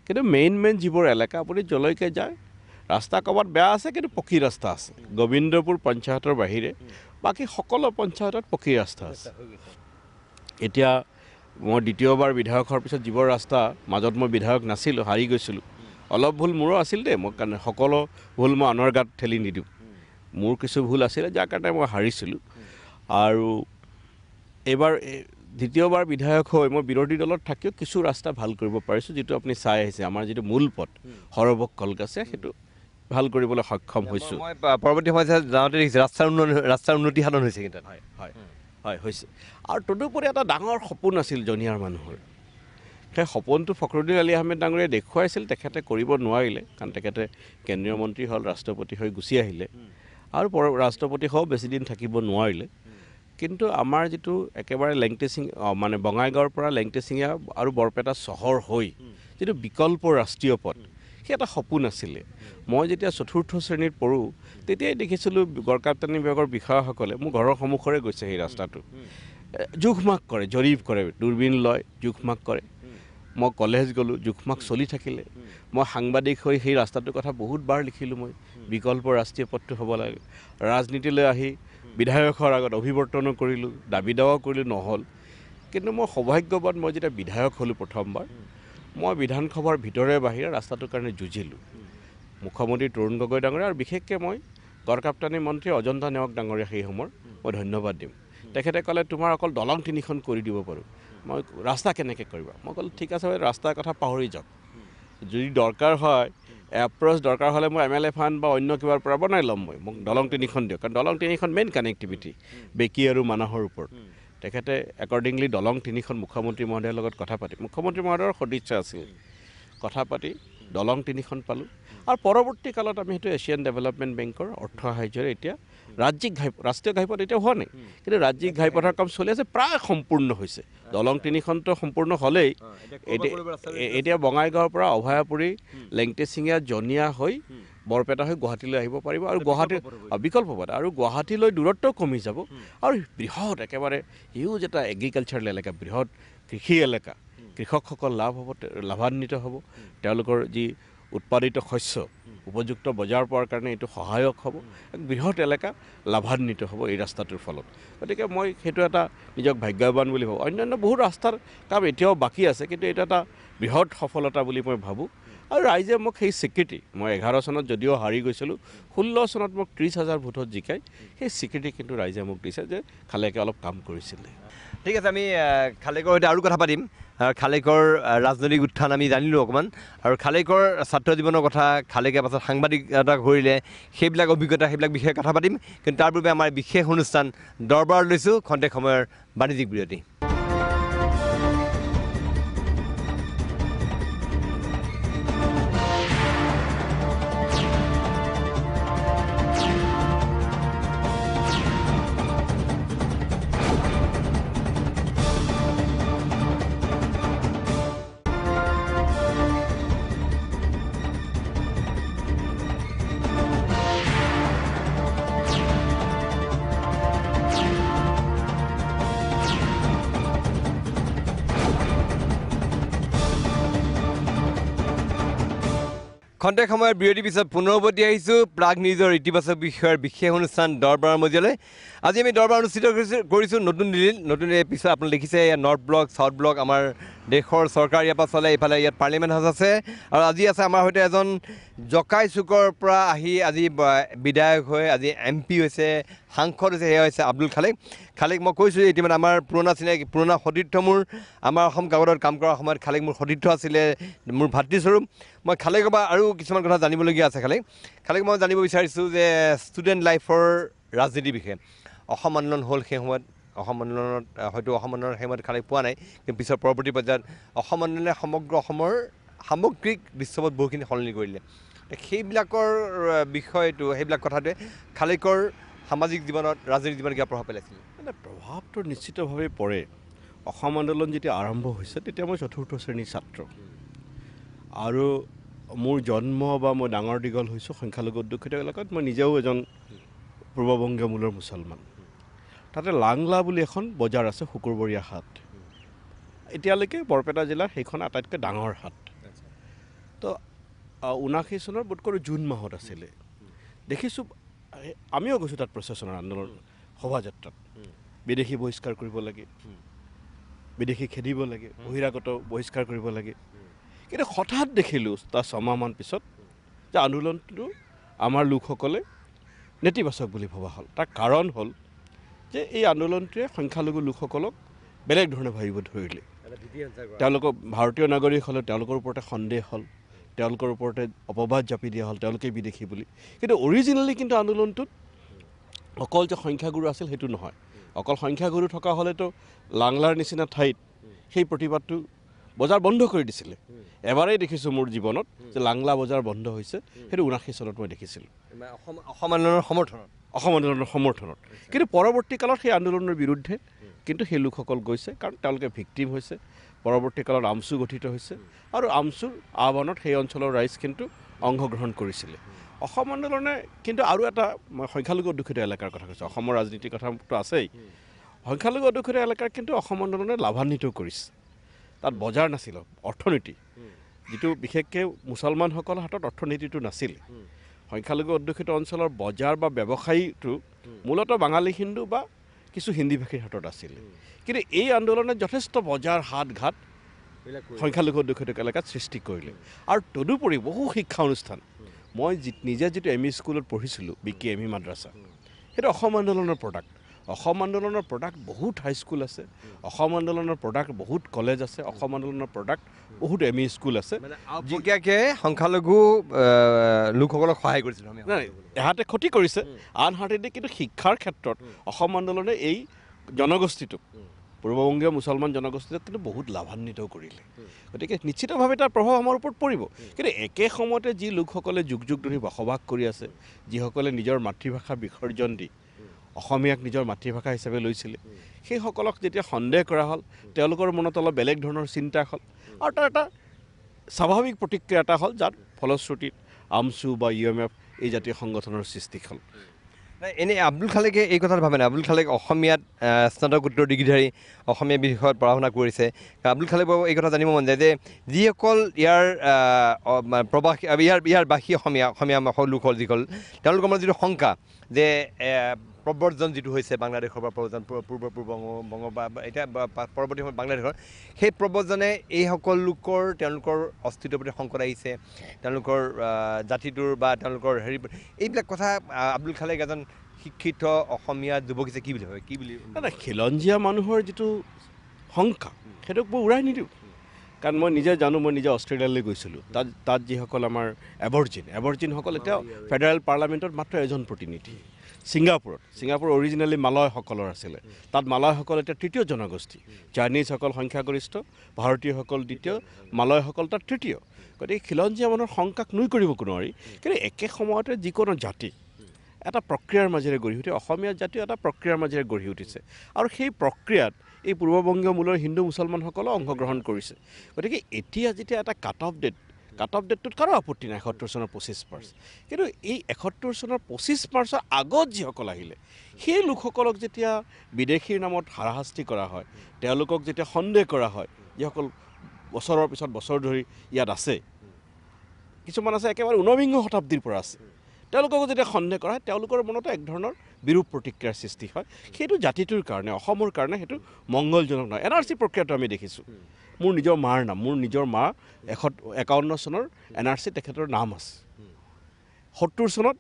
কিন্তু মেইন মেইন যিবোৰ এলেকা আপুনি য'লৈকে যায় ৰাস্তা ক'ৰবাত বেয়া আছে কিন্তু পকী ৰাস্তা আছে গোবিন্দপুৰ পঞ্চায়তৰ বাহিৰে বাকী সকলো পঞ্চায়তত পকী ৰাস্তা আছে এতিয়া মই দ্বিতীয়বাৰ বিধায়ক হোৱাৰ পিছত যিবোৰ ৰাস্তা মাজত মই বিধায়ক নাছিলোঁ হাৰি গৈছিলোঁ অলপ ভুল মোৰো আছিল দেই মই কাৰণে সকলো ভুল মই আনৰ গাত ঠেলি নিদিওঁ মোৰ কিছু ভুল আছিলে যাৰ কাৰণে মই হাৰিছিলোঁ আৰু এইবাৰ দ্বিতীয়বাৰ বিধায়ক হৈ মই বিৰোধী দলত থাকিও কিছু ৰাস্তা ভাল কৰিব পাৰিছোঁ যিটো আপুনি চাই আহিছে আমাৰ যিটো মূল পথ সৰভোগ কলকাছে সেইটো ভাল কৰিবলৈ সক্ষম হৈছোঁ পৰৱৰ্তী সময়ত যাওঁতে ৰাস্তাৰ উন্নয়ন ৰাস্তাৰ উন্নতি সাধন হৈছে কিন্তু হয় হয় হৈছে আৰু তদুপৰি এটা ডাঙৰ সপোন আছিল জনিয়াৰ মানুহৰ সেই সপোনটো ফখৰুদ্দিন আলি আহমেদ ডাঙৰীয়াই দেখুৱাইছিল তেখেতে কৰিব নোৱাৰিলে কাৰণ তেখেতে কেন্দ্ৰীয় মন্ত্ৰী হ'ল ৰাষ্ট্ৰপতি হৈ গুচি আহিলে আৰু ৰাষ্ট্ৰপতি হওঁ বেছিদিন থাকিব নোৱাৰিলে কিন্তু আমাৰ যিটো একেবাৰে লেংটেচিং মানে বঙাইগাঁৱৰ পৰা লেংটেচিঙীয়া আৰু বৰপেটা চহৰ হৈ যিটো বিকল্প ৰাষ্ট্ৰীয় পথ সি এটা সপোন আছিলে মই যেতিয়া চতুৰ্থ শ্ৰেণীত পঢ়োঁ তেতিয়াই দেখিছিলোঁ গড়কাপ্তানী বিভাগৰ বিষয়াসকলে মোৰ ঘৰৰ সন্মুখৰে গৈছে সেই ৰাস্তাটো জোখমাক কৰে জৰীপ কৰে দূৰবীন লয় জোখমাক কৰে মই কলেজ গ'লোঁ জোখমাক চলি থাকিলে মই সাংবাদিক হৈ সেই ৰাস্তাটোৰ কথা বহুতবাৰ লিখিলোঁ মই বিকল্প ৰাষ্ট্ৰীয় পথটো হ'ব লাগে ৰাজনীতিলৈ আহি বিধায়কৰ আগত অভিৱৰ্তনো কৰিলোঁ দাবী দাৱাও কৰিলোঁ নহ'ল কিন্তু মই সৌভাগ্যবাদ মই যেতিয়া বিধায়ক হ'লোঁ প্ৰথমবাৰ মই বিধানসভাৰ ভিতৰে বাহিৰে ৰাস্তাটোৰ কাৰণে যুঁজিলোঁ মুখ্যমন্ত্ৰী তৰুণ গগৈ ডাঙৰীয়া আৰু বিশেষকৈ মই গড়কাপ্তানী মন্ত্ৰী অজন্তা নেওগ ডাঙৰীয়া সেইসমূহৰ মই ধন্যবাদ দিম তেখেতে ক'লে তোমাৰ অকল দলং তিনিখন কৰি দিব পাৰোঁ মই ৰাস্তা কেনেকৈ কৰিবা মই ক'লোঁ ঠিক আছে ৰাস্তাৰ কথা পাহৰি যাওক যদি দৰকাৰ হয় এপ্ৰ'চ দৰকাৰ হ'লে মই এম এল এ ফাণ্ড বা অন্য কিবাৰ পৰা বনাই ল'ম মই মোক দলং তিনিখন দিয়ক কাৰণ দলং তিনিখন মেইন কানেক্টিভিটি বেকী আৰু মানাহৰ ওপৰত তেখেতে একৰ্ডিংলি দলং তিনিখন মুখ্যমন্ত্ৰী মহোদয়ৰ লগত কথা পাতি মুখ্যমন্ত্ৰী মহোদয়ৰ সদিচ্ছা আছিল কথা পাতি দলং তিনিখন পালোঁ আৰু পৰৱৰ্তী কালত আমি সেইটো এছিয়ান ডেভেলপমেণ্ট বেংকৰ অৰ্থ সাহাৰ্যৰে এতিয়া ৰাজ্যিক ঘাই ৰাষ্ট্ৰীয় ঘাইপথ এতিয়া হোৱা নাই কিন্তু ৰাজ্যিক ঘাইপথৰ কাম চলি আছে প্ৰায় সম্পূৰ্ণ হৈছে দলং তিনিখনটো সম্পূৰ্ণ হ'লেই এতিয়া বঙাইগাঁৱৰ পৰা অভয়াপুৰী লেংটেচিঙীয়া জনীয়া হৈ বৰপেটা হৈ গুৱাহাটীলৈ আহিব পাৰিব আৰু গুৱাহাটী বিকল্প পথ আৰু গুৱাহাটীলৈ দূৰত্ব কমি যাব আৰু বৃহৎ একেবাৰে হিউজ এটা এগ্ৰিকালচাৰেল এলেকা বৃহৎ কৃষি এলেকা কৃষকসকল লাভ হ'ব লাভান্বিত হ'ব তেওঁলোকৰ যি উৎপাদিত শস্য উপযুক্ত বজাৰ পোৱাৰ কাৰণে এইটো সহায়ক হ'ব এক বৃহৎ এলেকা লাভান্বিত হ'ব এই ৰাস্তাটোৰ ফলত গতিকে মই সেইটো এটা নিজক ভাগ্যৱান বুলি ভাবোঁ অন্যান্য বহু ৰাস্তাৰ কাম এতিয়াও বাকী আছে কিন্তু এইটো এটা বৃহৎ সফলতা বুলি মই ভাবোঁ আৰু ৰাইজে মোক সেই স্বীকৃতি মই এঘাৰ চনত যদিও হাৰি গৈছিলোঁ ষোল্ল চনত মোক ত্ৰিছ হাজাৰ ভোটত জিকাই সেই স্বীকৃতি কিন্তু ৰাইজে মোক দিছে যে খালেকে অলপ কাম কৰিছিলে ঠিক আছে আমি খালেকৰ সৈতে আৰু কথা পাতিম খালেকৰ ৰাজনৈতিক উত্থান আমি জানিলোঁ অকণমান আৰু খালেকৰ ছাত্ৰ জীৱনৰ কথা খালেকে পাছত সাংবাদিকতা কৰিলে সেইবিলাক অভিজ্ঞতা সেইবিলাক বিষয়ে কথা পাতিম কিন্তু তাৰ পূৰ্বে আমাৰ বিশেষ অনুষ্ঠান দৰবাৰ লৈছোঁ খন্তেক সময়ৰ বাণিজ্যিক বিৰতি খন্তেক সময় বিৰতিৰ পিছত পুনৰ উভতি আহিছোঁ প্ৰাগ নিউজৰ ইতিবাচক বিষয়ৰ বিশেষ অনুষ্ঠান দৰবাৰ মজিয়ালৈ আজি আমি দৰবাৰ অনুষ্ঠিত কৰিছোঁ নতুন দিল্লীত নতুন পিছত আপুনি লিখিছে নৰ্থ ব্লক চাউথ ব্লক আমাৰ দেশৰ চৰকাৰ ইয়াৰ পৰা চলে এইফালে ইয়াত পাৰ্লিমেণ্ট হাউচ আছে আৰু আজি আছে আমাৰ সৈতে এজন জকাই চুকৰ পৰা আহি আজি বিধায়ক হৈ আজি এম পি হৈছে সাংসদ হৈছে সেয়া হৈছে আব্দুল খালেক খালেক মই কৈছোঁ যে ইতিমধ্যে আমাৰ পুৰণা চিনাকি পুৰণা সতীৰ্থ মোৰ আমাৰ অসম কাকতত কাম কৰাৰ সময়ত খালেক মোৰ সতীৰ্থ আছিলে মোৰ ভাতৃস্বৰূপ মই খালেকৰ পৰা আৰু কিছুমান কথা জানিবলগীয়া আছে খালেক খালেক মই জানিব বিচাৰিছোঁ যে ষ্টুডেণ্ট লাইফৰ ৰাজনীতিৰ বিষয়ে অসম আন্দোলন হ'ল সেই সময়ত অসম উন্নয়নত হয়তো অসম উন্নয়নৰ সেইমতে খালি পোৱা নাই কিন্তু পিছৰ পৰৱৰ্তী পৰ্যায়ত অসম উন্নয়নে সমগ্ৰ অসমৰ সামগ্ৰিক বিশ্বপত বহুখিনি সলনি কৰিলে সেইবিলাকৰ বিষয়টো সেইবিলাক কথাটোৱে খালিকৰ সামাজিক জীৱনত ৰাজনৈতিক জীৱনত কিবা প্ৰভাৱ পেলাইছিল মানে প্ৰভাৱটো নিশ্চিতভাৱে পৰে অসম আন্দোলন যেতিয়া আৰম্ভ হৈছে তেতিয়া মই চতুৰ্থ শ্ৰেণীৰ ছাত্ৰ আৰু মোৰ জন্ম বা মই ডাঙৰ দীঘল হৈছোঁ সংখ্যালঘু অধ্যক্ষিত এলেকাত মই নিজেও এজন পূৰ্ববংগীয় মূলৰ মুছলমান তাতে লাংলা বুলি এখন বজাৰ আছে শুকুৰবৰীয়া হাট এতিয়ালৈকে বৰপেটা জিলাৰ সেইখন আটাইতকৈ ডাঙৰ হাট তো ঊনাশী চনৰ বোধ কৰোঁ জুন মাহত আছিলে দেখিছোঁ আমিও গৈছোঁ তাত প্ৰচেষ্টনৰ আন্দোলন শোভাযাত্ৰাত বিদেশী বহিষ্কাৰ কৰিব লাগে বিদেশী খেদিব লাগে বহিৰাগত বহিষ্কাৰ কৰিব লাগে কিন্তু হঠাৎ দেখিলোঁ তাৰ ছমাহমান পিছত যে আন্দোলনটো আমাৰ লোকসকলে নেতিবাচক বুলি ভবা হ'ল তাৰ কাৰণ হ'ল যে এই আন্দোলনটোৱে সংখ্যালঘু লোকসকলক বেলেগ ধৰণে ভাবিব ধৰিলে তেওঁলোকক ভাৰতীয় নাগৰিক হ'লে তেওঁলোকৰ ওপৰতে সন্দেহ হ'ল তেওঁলোকৰ ওপৰতে অপবাদ জাপি দিয়া হ'ল তেওঁলোকে বিদেশী বুলি কিন্তু অৰিজিনেলি কিন্তু আন্দোলনটোত অকল যে সংখ্যাগুৰু আছিল সেইটো নহয় অকল সংখ্যাগুৰু থকা হ'লেতো লাংলাৰ নিচিনা ঠাইত সেই প্ৰতিবাদটো বজাৰ বন্ধ কৰি দিছিলে এবাৰেই দেখিছোঁ মোৰ জীৱনত যে লাংলা বজাৰ বন্ধ হৈছে সেইটো ঊনাশী চনত মই দেখিছিলোঁ অসম আন্দোলনৰ সমৰ্থনত অসম আন্দোলনৰ সমৰ্থনত কিন্তু পৰৱৰ্তী কালত সেই আন্দোলনৰ বিৰুদ্ধে কিন্তু সেই লোকসকল গৈছে কাৰণ তেওঁলোকে ভিক্তিম হৈছে পৰৱৰ্তী কালত আমচু গঠিত হৈছে আৰু আমচুৰ আহ্বানত সেই অঞ্চলৰ ৰাইজ কিন্তু অংশগ্ৰহণ কৰিছিলে অসম আন্দোলনে কিন্তু আৰু এটা মই সংখ্যালঘু অধ্যক্ষিত এলেকাৰ কথা কৈছোঁ অসমৰ ৰাজনীতিৰ কথাটো আছেই সংখ্যালঘু অধ্যক্ষিত এলেকাৰ কিন্তু অসম আন্দোলনে লাভান্বিত কৰিছে তাত বজাৰ নাছিল অৰ্থনীতি যিটো বিশেষকৈ মুছলমানসকলৰ হাতত অৰ্থনীতিটো নাছিল সংখ্যালঘু অধ্যুষিত অঞ্চলৰ বজাৰ বা ব্যৱসায়ীটো মূলতঃ বাঙালী হিন্দু বা কিছু হিন্দী ভাষীৰ হাতত আছিল কিন্তু এই আন্দোলনে যথেষ্ট বজাৰ হাত ঘাট সংখ্যালঘু অধ্যুষিত এলেকাত সৃষ্টি কৰিলে আৰু তদুপৰি বহু শিক্ষা অনুষ্ঠান মই নিজে যিটো এম ই স্কুলত পঢ়িছিলোঁ বি কে এম ই মাদ্ৰাছা সেইটো অসম আন্দোলনৰ প্ৰডাক্ট অসম আন্দোলনৰ প্ৰডাক্ট বহুত হাইস্কুল আছে অসম আন্দোলনৰ প্ৰডাক্ট বহুত কলেজ আছে অসম আন্দোলনৰ প্ৰডাক্ট বহুত এম ই স্কুল আছে সংখ্যালঘু লোকসকলক সহায় কৰিছিল এহাতে ক্ষতি কৰিছে আনহাতেদি কিন্তু শিক্ষাৰ ক্ষেত্ৰত অসম আন্দোলনে এই জনগোষ্ঠীটোক পূৰ্ববংগীয় মুছলমান জনগোষ্ঠীটোক কিন্তু বহুত লাভান্বিত কৰিলে গতিকে নিশ্চিতভাৱে তাৰ প্ৰভাৱ আমাৰ ওপৰত পৰিব কিন্তু একে সময়তে যি লোকসকলে যুগ যুগ ধৰি বসবাস কৰি আছে যিসকলে নিজৰ মাতৃভাষা বিসৰ্জন দি অসমীয়াক নিজৰ মাতৃভাষা হিচাপে লৈছিলে সেইসকলক যেতিয়া সন্দেহ কৰা হ'ল তেওঁলোকৰ মনত অলপ বেলেগ ধৰণৰ চিন্তা হ'ল আৰু তাৰ এটা স্বাভাৱিক প্ৰতিক্ৰিয়া এটা হ'ল যাৰ ফলশ্ৰুতিত আমচু বা ইউ এম এফ এই জাতীয় সংগঠনৰ সৃষ্টি হ'ল এনেই আব্দুল খালেকে এই কথাটো ভাবে নাই আব্দুল খালেক অসমীয়াত স্নাতকোত্তৰ ডিগ্ৰীধাৰী অসমীয়া বিষয়ত পঢ়া শুনা কৰিছে আব্দুল খালেক বাবু এই কথা জানিব মন যায় যে যিসকল ইয়াৰ প্ৰবাসী ইয়াৰ ইয়াৰ বাসী অসমীয়া অসমীয়া লোকসকল যিসকল তেওঁলোকৰ মাজত যিটো শংকা যে প্ৰৱৰ্জন যিটো হৈছে বাংলাদেশৰ পৰা প্ৰৱৰ্জন পূৰ্ব পূৰ্ব বংগ বা এতিয়া পৰৱৰ্তী সময়ত বাংলাদেশৰ সেই প্ৰৱৰ্জনে এইসকল লোকৰ তেওঁলোকৰ অস্তিত্বৰ প্ৰতি সংকট আহিছে তেওঁলোকৰ জাতিটোৰ বা তেওঁলোকৰ হেৰি এইবিলাক কথা আব্দুল খালেক এজন শিক্ষিত অসমীয়া যুৱক হিচাপে কি বুলি ভাবে কি বুলি খিলঞ্জীয়া মানুহৰ যিটো সংখ্যা সেইটোক মই উৰাই নিদিওঁ কাৰণ মই নিজে জানো মই নিজে অষ্ট্ৰেলিয়ালৈ গৈছিলোঁ তাত তাত যিসকল আমাৰ এভৰ্জিন এভৰ্জিনসকল এতিয়া ফেডাৰেল পাৰ্লামেণ্টত মাত্ৰ এজন প্ৰতিনিধি ছিংগাপুৰত ছিংগাপুৰ অৰিজিনেলি মালয়সকলৰ আছিলে তাত মালয়সকল এতিয়া তৃতীয় জনগোষ্ঠী চাইনিজসকল সংখ্যাগৰিষ্ঠ ভাৰতীয়সকল দ্বিতীয় মালয়সকল তাত তৃতীয় গতিকে খিলঞ্জীয়া মানুহৰ শংকাক নুই কৰিবকো নোৱাৰি কিন্তু একে সময়তে যিকোনো জাতি এটা প্ৰক্ৰিয়াৰ মাজেৰে গঢ়ি উঠে অসমীয়া জাতিও এটা প্ৰক্ৰিয়াৰ মাজেৰে গঢ়ি উঠিছে আৰু সেই প্ৰক্ৰিয়াত এই পূৰ্ববংগীয় মূলৰ হিন্দু মুছলমানসকলেও অংশগ্ৰহণ কৰিছে গতিকে এতিয়া যেতিয়া এটা cut off date cut off ডেটটোত কাৰো আপত্তি নাই এসত্তৰ চনৰ পঁচিছ মাৰ্চ কিন্তু এই এসত্তৰ চনৰ পঁচিছ মাৰ্চৰ আগত যিসকল আহিলে সেই লোকসকলক যেতিয়া বিদেশীৰ নামত হাৰাশাস্তি কৰা হয় তেওঁলোকক যেতিয়া সন্দেহ কৰা হয় যিসকল বছৰৰ পিছত বছৰ ধৰি ইয়াত আছে কিছুমান আছে একেবাৰে ঊনবিংশ শতাব্দীৰ পৰা আছে তেওঁলোককো যেতিয়া সন্দেহ কৰা হয় তেওঁলোকৰ মনতে একধৰণৰ বিৰূপ প্ৰতিক্ৰিয়াৰ সৃষ্টি হয় সেইটো জাতিটোৰ কাৰণে অসমৰ কাৰণে সেইটো মংগলজনক নহয় এন আৰ চি প্ৰক্ৰিয়াটো আমি দেখিছোঁ মোৰ নিজৰ মাৰ নাম মোৰ নিজৰ মাৰ এশ একাৱন্ন চনৰ এন আৰ চি তেখেতৰ নাম আছে সত্তৰ চনত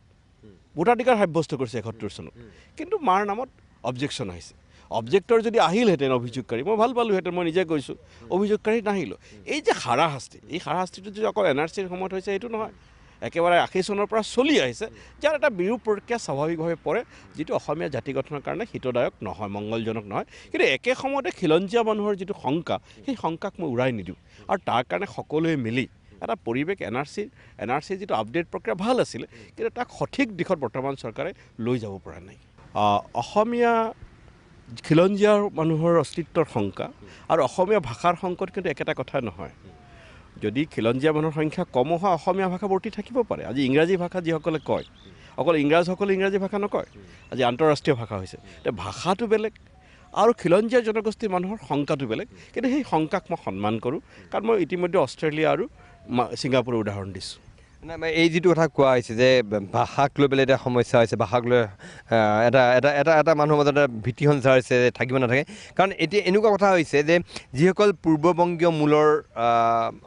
ভোটাধিকাৰ সাব্যস্ত কৰিছে এসত্তৰ চনত কিন্তু মাৰ নামত অবজেকশ্যন আহিছে অবজেক্টৰ যদি আহিলহেঁতেন অভিযোগকাৰী মই ভাল পালোহেঁতেন মই নিজে কৈছোঁ অভিযোগকাৰী নাহিলোঁ এই যে হাৰাশাস্তি এই হাৰাশাস্তিটো যদি অকল এন আৰ চিৰ সময়ত হৈছে সেইটো নহয় একেবাৰে আশী চনৰ পৰা চলি আহিছে যাৰ এটা বিৰূপ প্ৰক্ৰিয়া স্বাভাৱিকভাৱে পৰে যিটো অসমীয়া জাতি গঠনৰ কাৰণে হিতদায়ক নহয় মংগলজনক নহয় কিন্তু একে সময়তে খিলঞ্জীয়া মানুহৰ যিটো শংকা সেই শংকাক মই উৰাই নিদিওঁ আৰু তাৰ কাৰণে সকলোৱে মিলি এটা পৰিৱেশ এন আৰ চিৰ এন আৰ চিৰ যিটো আপডেট প্ৰক্ৰিয়া ভাল আছিলে কিন্তু তাক সঠিক দিশত বৰ্তমান চৰকাৰে লৈ যাব পৰা নাই অসমীয়া খিলঞ্জীয়াৰ মানুহৰ অস্তিত্বৰ শংকা আৰু অসমীয়া ভাষাৰ সংকট কিন্তু একেটা কথা নহয় যদি খিলঞ্জীয়া মানুহৰ সংখ্যা কম হয় অসমীয়া ভাষা বৰ্তি থাকিব পাৰে আজি ইংৰাজী ভাষা যিসকলে কয় অকল ইংৰাজসকলে ইংৰাজী ভাষা নকয় আজি আন্তঃৰাষ্ট্ৰীয় ভাষা হৈছে এতিয়া ভাষাটো বেলেগ আৰু খিলঞ্জীয়া জনগোষ্ঠীৰ মানুহৰ শংকাটো বেলেগ কিন্তু সেই শংকাক মই সন্মান কৰোঁ কাৰণ মই ইতিমধ্যে অষ্ট্ৰেলিয়া আৰু ছিংগাপুৰৰ উদাহৰণ দিছোঁ নাই এই যিটো কথা কোৱা হৈছে যে ভাষাক লৈ পেলাই এতিয়া সমস্যা হৈছে ভাষাক লৈ এটা এটা এটা এটা মানুহৰ মাজত এটা ভীতি সঞ্চাৰ হৈছে যে থাকিব নাথাকে কাৰণ এতিয়া এনেকুৱা কথা হৈছে যে যিসকল পূৰ্ববংগীয় মূলৰ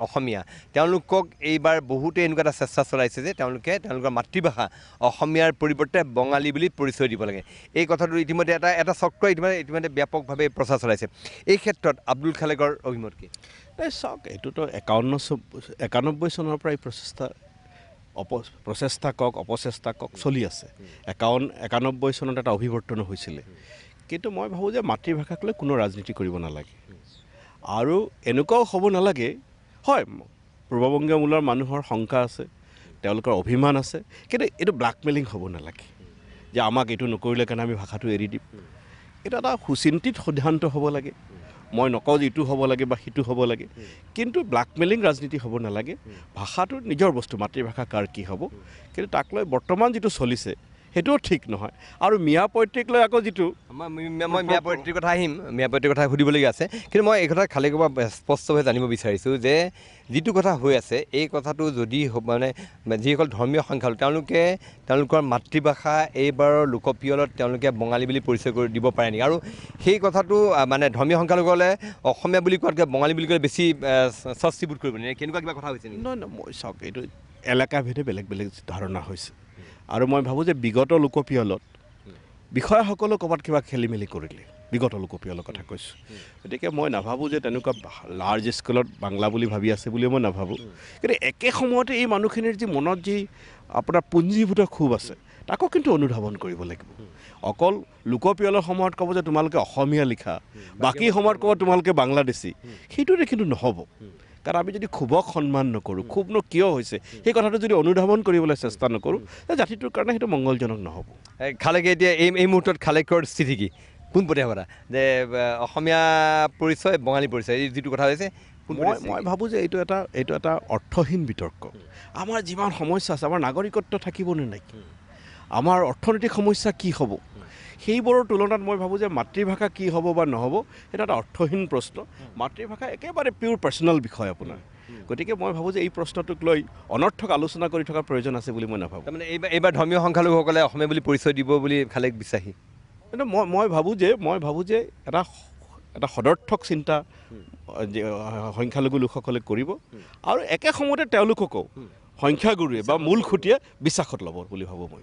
অসমীয়া তেওঁলোকক এইবাৰ বহুতে এনেকুৱা এটা চেষ্টা চলাইছে যে তেওঁলোকে তেওঁলোকৰ মাতৃভাষা অসমীয়াৰ পৰিৱৰ্তে বঙালী বুলি পৰিচয় দিব লাগে এই কথাটো ইতিমধ্যে এটা এটা চক্ৰ ইতিমধ্যে ইতিমধ্যে ব্যাপকভাৱে প্ৰচাৰ চলাইছে এই ক্ষেত্ৰত আব্দুল খালেকৰ অভিমত কি চাওক এইটোতো একাৱন্ন চব একানব্বৈ চনৰ পৰাই প্ৰচেষ্টা অপ প্ৰচেষ্টা কওক অপচেষ্টা কওক চলি আছে একাৱন একানব্বৈ চনত এটা অভিৱৰ্তন হৈছিলে কিন্তু মই ভাবোঁ যে মাতৃভাষাক লৈ কোনো ৰাজনীতি কৰিব নালাগে আৰু এনেকুৱাও হ'ব নালাগে হয় পূৰ্ববংগীয় মূলৰ মানুহৰ শংকা আছে তেওঁলোকৰ অভিমান আছে কিন্তু এইটো ব্লেকমেলিং হ'ব নালাগে যে আমাক এইটো নকৰিলে কাৰণে আমি ভাষাটো এৰি দিম এইটো এটা সুচিন্তিত সিদ্ধান্ত হ'ব লাগে মই নকওঁ যে ইটো হ'ব লাগে বা সিটো হ'ব লাগে কিন্তু ব্লেকমেইলিং ৰাজনীতি হ'ব নালাগে ভাষাটো নিজৰ বস্তু মাতৃভাষা কাৰ কি হ'ব কিন্তু তাক লৈ বৰ্তমান যিটো চলিছে সেইটোও ঠিক নহয় আৰু মিয়া মিয়াপৈত্ৰিক লৈ আকৌ যিটো মই মিয়া পৈত্ৰিক কথা আহিম মিয়া পৈত্ৰিক কথা সুধিবলগীয়া আছে কিন্তু মই এই কথা খালি ক'ব স্পষ্টভাৱে জানিব বিচাৰিছোঁ যে যিটো কথা হৈ আছে এই কথাটো যদি মানে যিসকল ধৰ্মীয় সংখ্যালো তেওঁলোকে তেওঁলোকৰ মাতৃভাষা এইবাৰৰ লোকপিয়লত তেওঁলোকে বঙালী বুলি পৰিচয় কৰি দিব পাৰে নেকি আৰু সেই কথাটো মানে ধৰ্মীয় সংখ্যালোকসকলে অসমীয়া বুলি কোৱাতকৈ বঙালী বুলি ক'লে বেছি স্বস্তিবোধ কৰিব নেকি কেনেকুৱা কিবা কথা হৈছে নেকি নহয় নহয় মই চাওক এইটো এলেকাভেদে বেলেগ বেলেগ ধাৰণা হৈছে আৰু মই ভাবোঁ যে বিগত লোকপিয়লত বিষয়াসকলেও ক'ৰবাত কিবা খেলি মেলি কৰিলে বিগত লোকপিয়লৰ কথা কৈছোঁ গতিকে মই নাভাবোঁ যে তেনেকুৱা লাৰ্জ স্কেলত বাংলা বুলি ভাবি আছে বুলিয়ে মই নাভাবোঁ কিন্তু একে সময়তে এই মানুহখিনিৰ যি মনত যি আপোনাৰ পুঞ্জীভূত ক্ষোভ আছে তাকো কিন্তু অনুধাৱন কৰিব লাগিব অকল লোকপিয়লৰ সময়ত ক'ব যে তোমালোকে অসমীয়া লিখা বাকী সময়ত ক'ব তোমালোকে বাংলাদেশী সেইটোৰে কিন্তু নহ'ব কাৰণ আমি যদি ক্ষোভক সন্মান নকৰোঁ ক্ষোভনো কিয় হৈছে সেই কথাটো যদি অনুধাৱন কৰিবলৈ চেষ্টা নকৰোঁ জাতিটোৰ কাৰণে সেইটো মংগলজনক নহ'ব খালেকে এতিয়া এই এই মুহূৰ্তত খালেকৰ স্থিতি কি পোনপটীয়া কথা যে অসমীয়া পৰিচয় বঙালী পৰিচয় যিটো কথা হৈছে মই মই ভাবোঁ যে এইটো এটা এইটো এটা অৰ্থহীন বিতৰ্ক আমাৰ যিমান সমস্যা আছে আমাৰ নাগৰিকত্ব থাকিবনে নাই আমাৰ অৰ্থনৈতিক সমস্যা কি হ'ব সেইবোৰৰ তুলনাত মই ভাবোঁ যে মাতৃভাষা কি হ'ব বা নহ'ব সেইটো এটা অৰ্থহীন প্ৰশ্ন মাতৃভাষা একেবাৰে পিয়'ৰ পাৰ্চনেল বিষয় আপোনাৰ গতিকে মই ভাবোঁ যে এই প্ৰশ্নটোক লৈ অনৰ্থক আলোচনা কৰি থকাৰ প্ৰয়োজন আছে বুলি মই নাভাবোঁ তাৰমানে এইবাৰ এইবাৰ ধৰ্মীয় সংখ্যালঘুসকলে অসমীয়া বুলি পৰিচয় দিব বুলি খালে বিশ্বাসী কিন্তু মই মই ভাবোঁ যে মই ভাবোঁ যে এটা এটা সদৰ্থক চিন্তা সংখ্যালঘু লোকসকলে কৰিব আৰু একে সময়তে তেওঁলোককো সংখ্যাগুৰুৱে বা মূল খুটিয়ে বিশ্বাসত ল'ব বুলি ভাবোঁ মই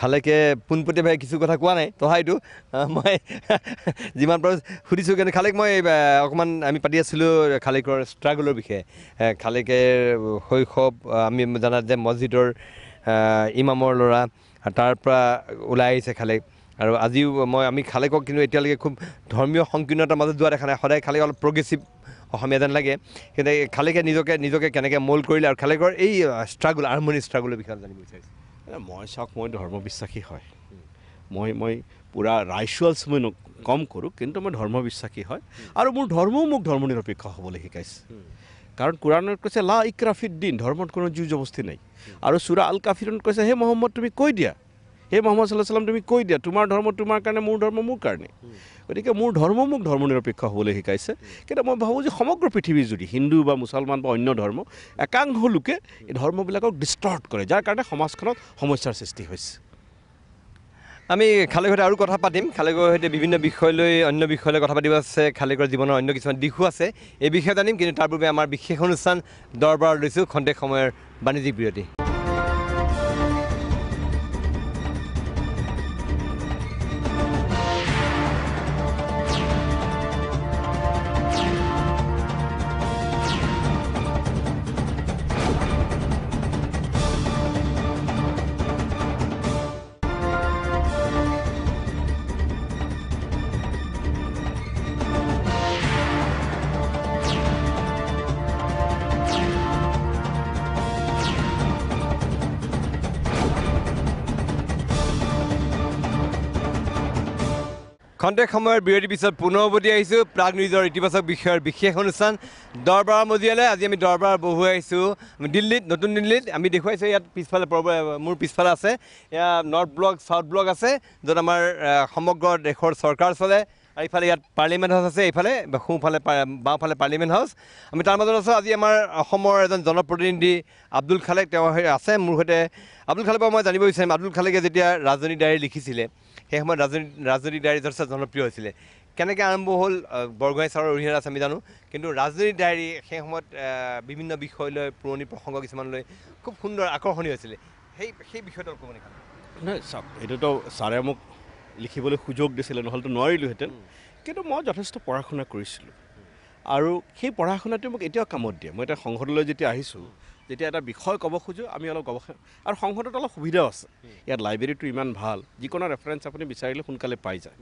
খালেকে পোনপটীয়াভাৱে কিছু কথা কোৱা নাই তহাইটো মই যিমান পাৰো সুধিছোঁ কিন্তু খালেক মই অকণমান আমি পাতি আছিলোঁ খালেকৰ ষ্ট্ৰাগলৰ বিষয়ে খালেকে শৈশৱ আমি জানা যে মছজিদৰ ইমামৰ ল'ৰা তাৰ পৰা ওলাই আহিছে খালেক আৰু আজিও মই আমি খালেকক কিন্তু এতিয়ালৈকে খুব ধৰ্মীয় সংকীৰ্ণতাৰ মাজত যোৱা দেখা নাই সদায় খালেক অলপ প্ৰগ্ৰেছিভ অসমীয়া যেন লাগে কিন্তু খালেকে নিজকে নিজকে কেনেকৈ ম'ল কৰিলে আৰু খালেকৰ এই ষ্ট্ৰাগল আৰম্ভণি ষ্ট্ৰাগলৰ বিষয়ে জানিব বিচাৰিছোঁ মই চাওক মই ধৰ্মবিশ্বাসী হয় মই মই পুৰা ৰাইচুৱেলচ মই কম কৰোঁ কিন্তু মই ধৰ্মবিশ্বাসী হয় আৰু মোৰ ধৰ্মও মোক ধৰ্ম নিৰপেক্ষ হ'বলৈ শিকাইছে কাৰণ কোৰাণত কৈছে লা ইকৰাফিদ্দিন ধৰ্মত কোনো যুঁজ অৱস্থি নাই আৰু চুৰা আল কাফিৰত কৈছে হে মহম্মদ তুমি কৈ দিয়া সেই মহম্মদ চাল্লাহাম তুমি কৈ দিয়া তোমাৰ ধৰ্ম তোমাৰ কাৰণে মোৰ ধৰ্ম মোৰ কাৰণে গতিকে মোৰ ধৰ্ম মোক ধৰ্ম নিৰপেক্ষ হ'বলৈ শিকাইছে কিন্তু মই ভাবোঁ যে সমগ্ৰ পৃথিৱী যদি হিন্দু বা মুছলমান বা অন্য ধৰ্ম একাংশ লোকে এই ধৰ্মবিলাকক ডিষ্টৰ্ট কৰে যাৰ কাৰণে সমাজখনত সমস্যাৰ সৃষ্টি হৈছে আমি খালী ঘৰতে আৰু কথা পাতিম খালী ঘৰৰ সৈতে বিভিন্ন লৈ অন্য বিষয় লৈ কথা পাতিব আছে খালী ঘৰৰ জীৱনৰ অন্য কিছুমান দিশো আছে এই বিষয়ে জানিম কিন্তু তাৰ পূৰ্বে আমাৰ বিশেষ অনুষ্ঠান দৰবাৰ লৈছোঁ খন্তেক সময়ৰ বাণিজ্যিক বিৰতি খন্তেক সময়ৰ বিৰতিৰ পিছত পুনৰ উভতি আহিছোঁ প্ৰাগ নিউজৰ ইতিবাচক বিষয়ৰ বিশেষ অনুষ্ঠান দৰবাৰ মজিয়ালৈ আজি আমি দৰবাৰ বহুৱাই আহিছোঁ দিল্লীত নতুন দিল্লীত আমি দেখুৱাইছোঁ ইয়াত পিছফালে মোৰ পিছফালে আছে এয়া নৰ্থ ব্লক চাউথ ব্লক আছে য'ত আমাৰ সমগ্ৰ দেশৰ চৰকাৰ চলে আৰু ইফালে ইয়াত পাৰ্লিমেণ্ট হাউচ আছে এইফালে সোঁফালে বাওঁফালে পাৰ্লিমেণ্ট হাউচ আমি তাৰ মাজত আছোঁ আজি আমাৰ অসমৰ এজন জনপ্ৰতিনিধি আব্দুল খালেক তেওঁ আছে মোৰ সৈতে আব্দুল খালেকৰ মই জানিব বিচাৰিম আব্দুল খালেকে যেতিয়া ৰাজধানী ডায়েৰী লিখিছিলে সেই সময়ত ৰাজনীতি ৰাজনৈতিক ডায়েৰী যথেষ্ট জনপ্ৰিয় হৈছিলে কেনেকৈ আৰম্ভ হ'ল বৰগোহাঁই ছাৰৰ অৰিহণা আছে আমি জানো কিন্তু ৰাজনৈতিক ডায়েৰী সেই সময়ত বিভিন্ন বিষয় লৈ পুৰণি প্ৰসংগ কিছুমান লৈ খুব সুন্দৰ আকৰ্ষণীয় হৈছিলে সেই সেই বিষয়টো ক'ব নেকি নহয় চাওক এইটোতো ছাৰে মোক লিখিবলৈ সুযোগ দিছিলে নহ'লেতো নোৱাৰিলোহেঁতেন কিন্তু মই যথেষ্ট পঢ়া শুনা কৰিছিলোঁ আৰু সেই পঢ়া শুনাটোৱে মোক এতিয়াও কামত দিয়ে মই এতিয়া সংসদলৈ যেতিয়া আহিছোঁ যেতিয়া এটা বিষয় ক'ব খোজোঁ আমি অলপ গৱেষণা আৰু সংসদত অলপ সুবিধাও আছে ইয়াত লাইব্ৰেৰীটো ইমান ভাল যিকোনো ৰেফাৰেঞ্চ আপুনি বিচাৰিলে সোনকালে পাই যায়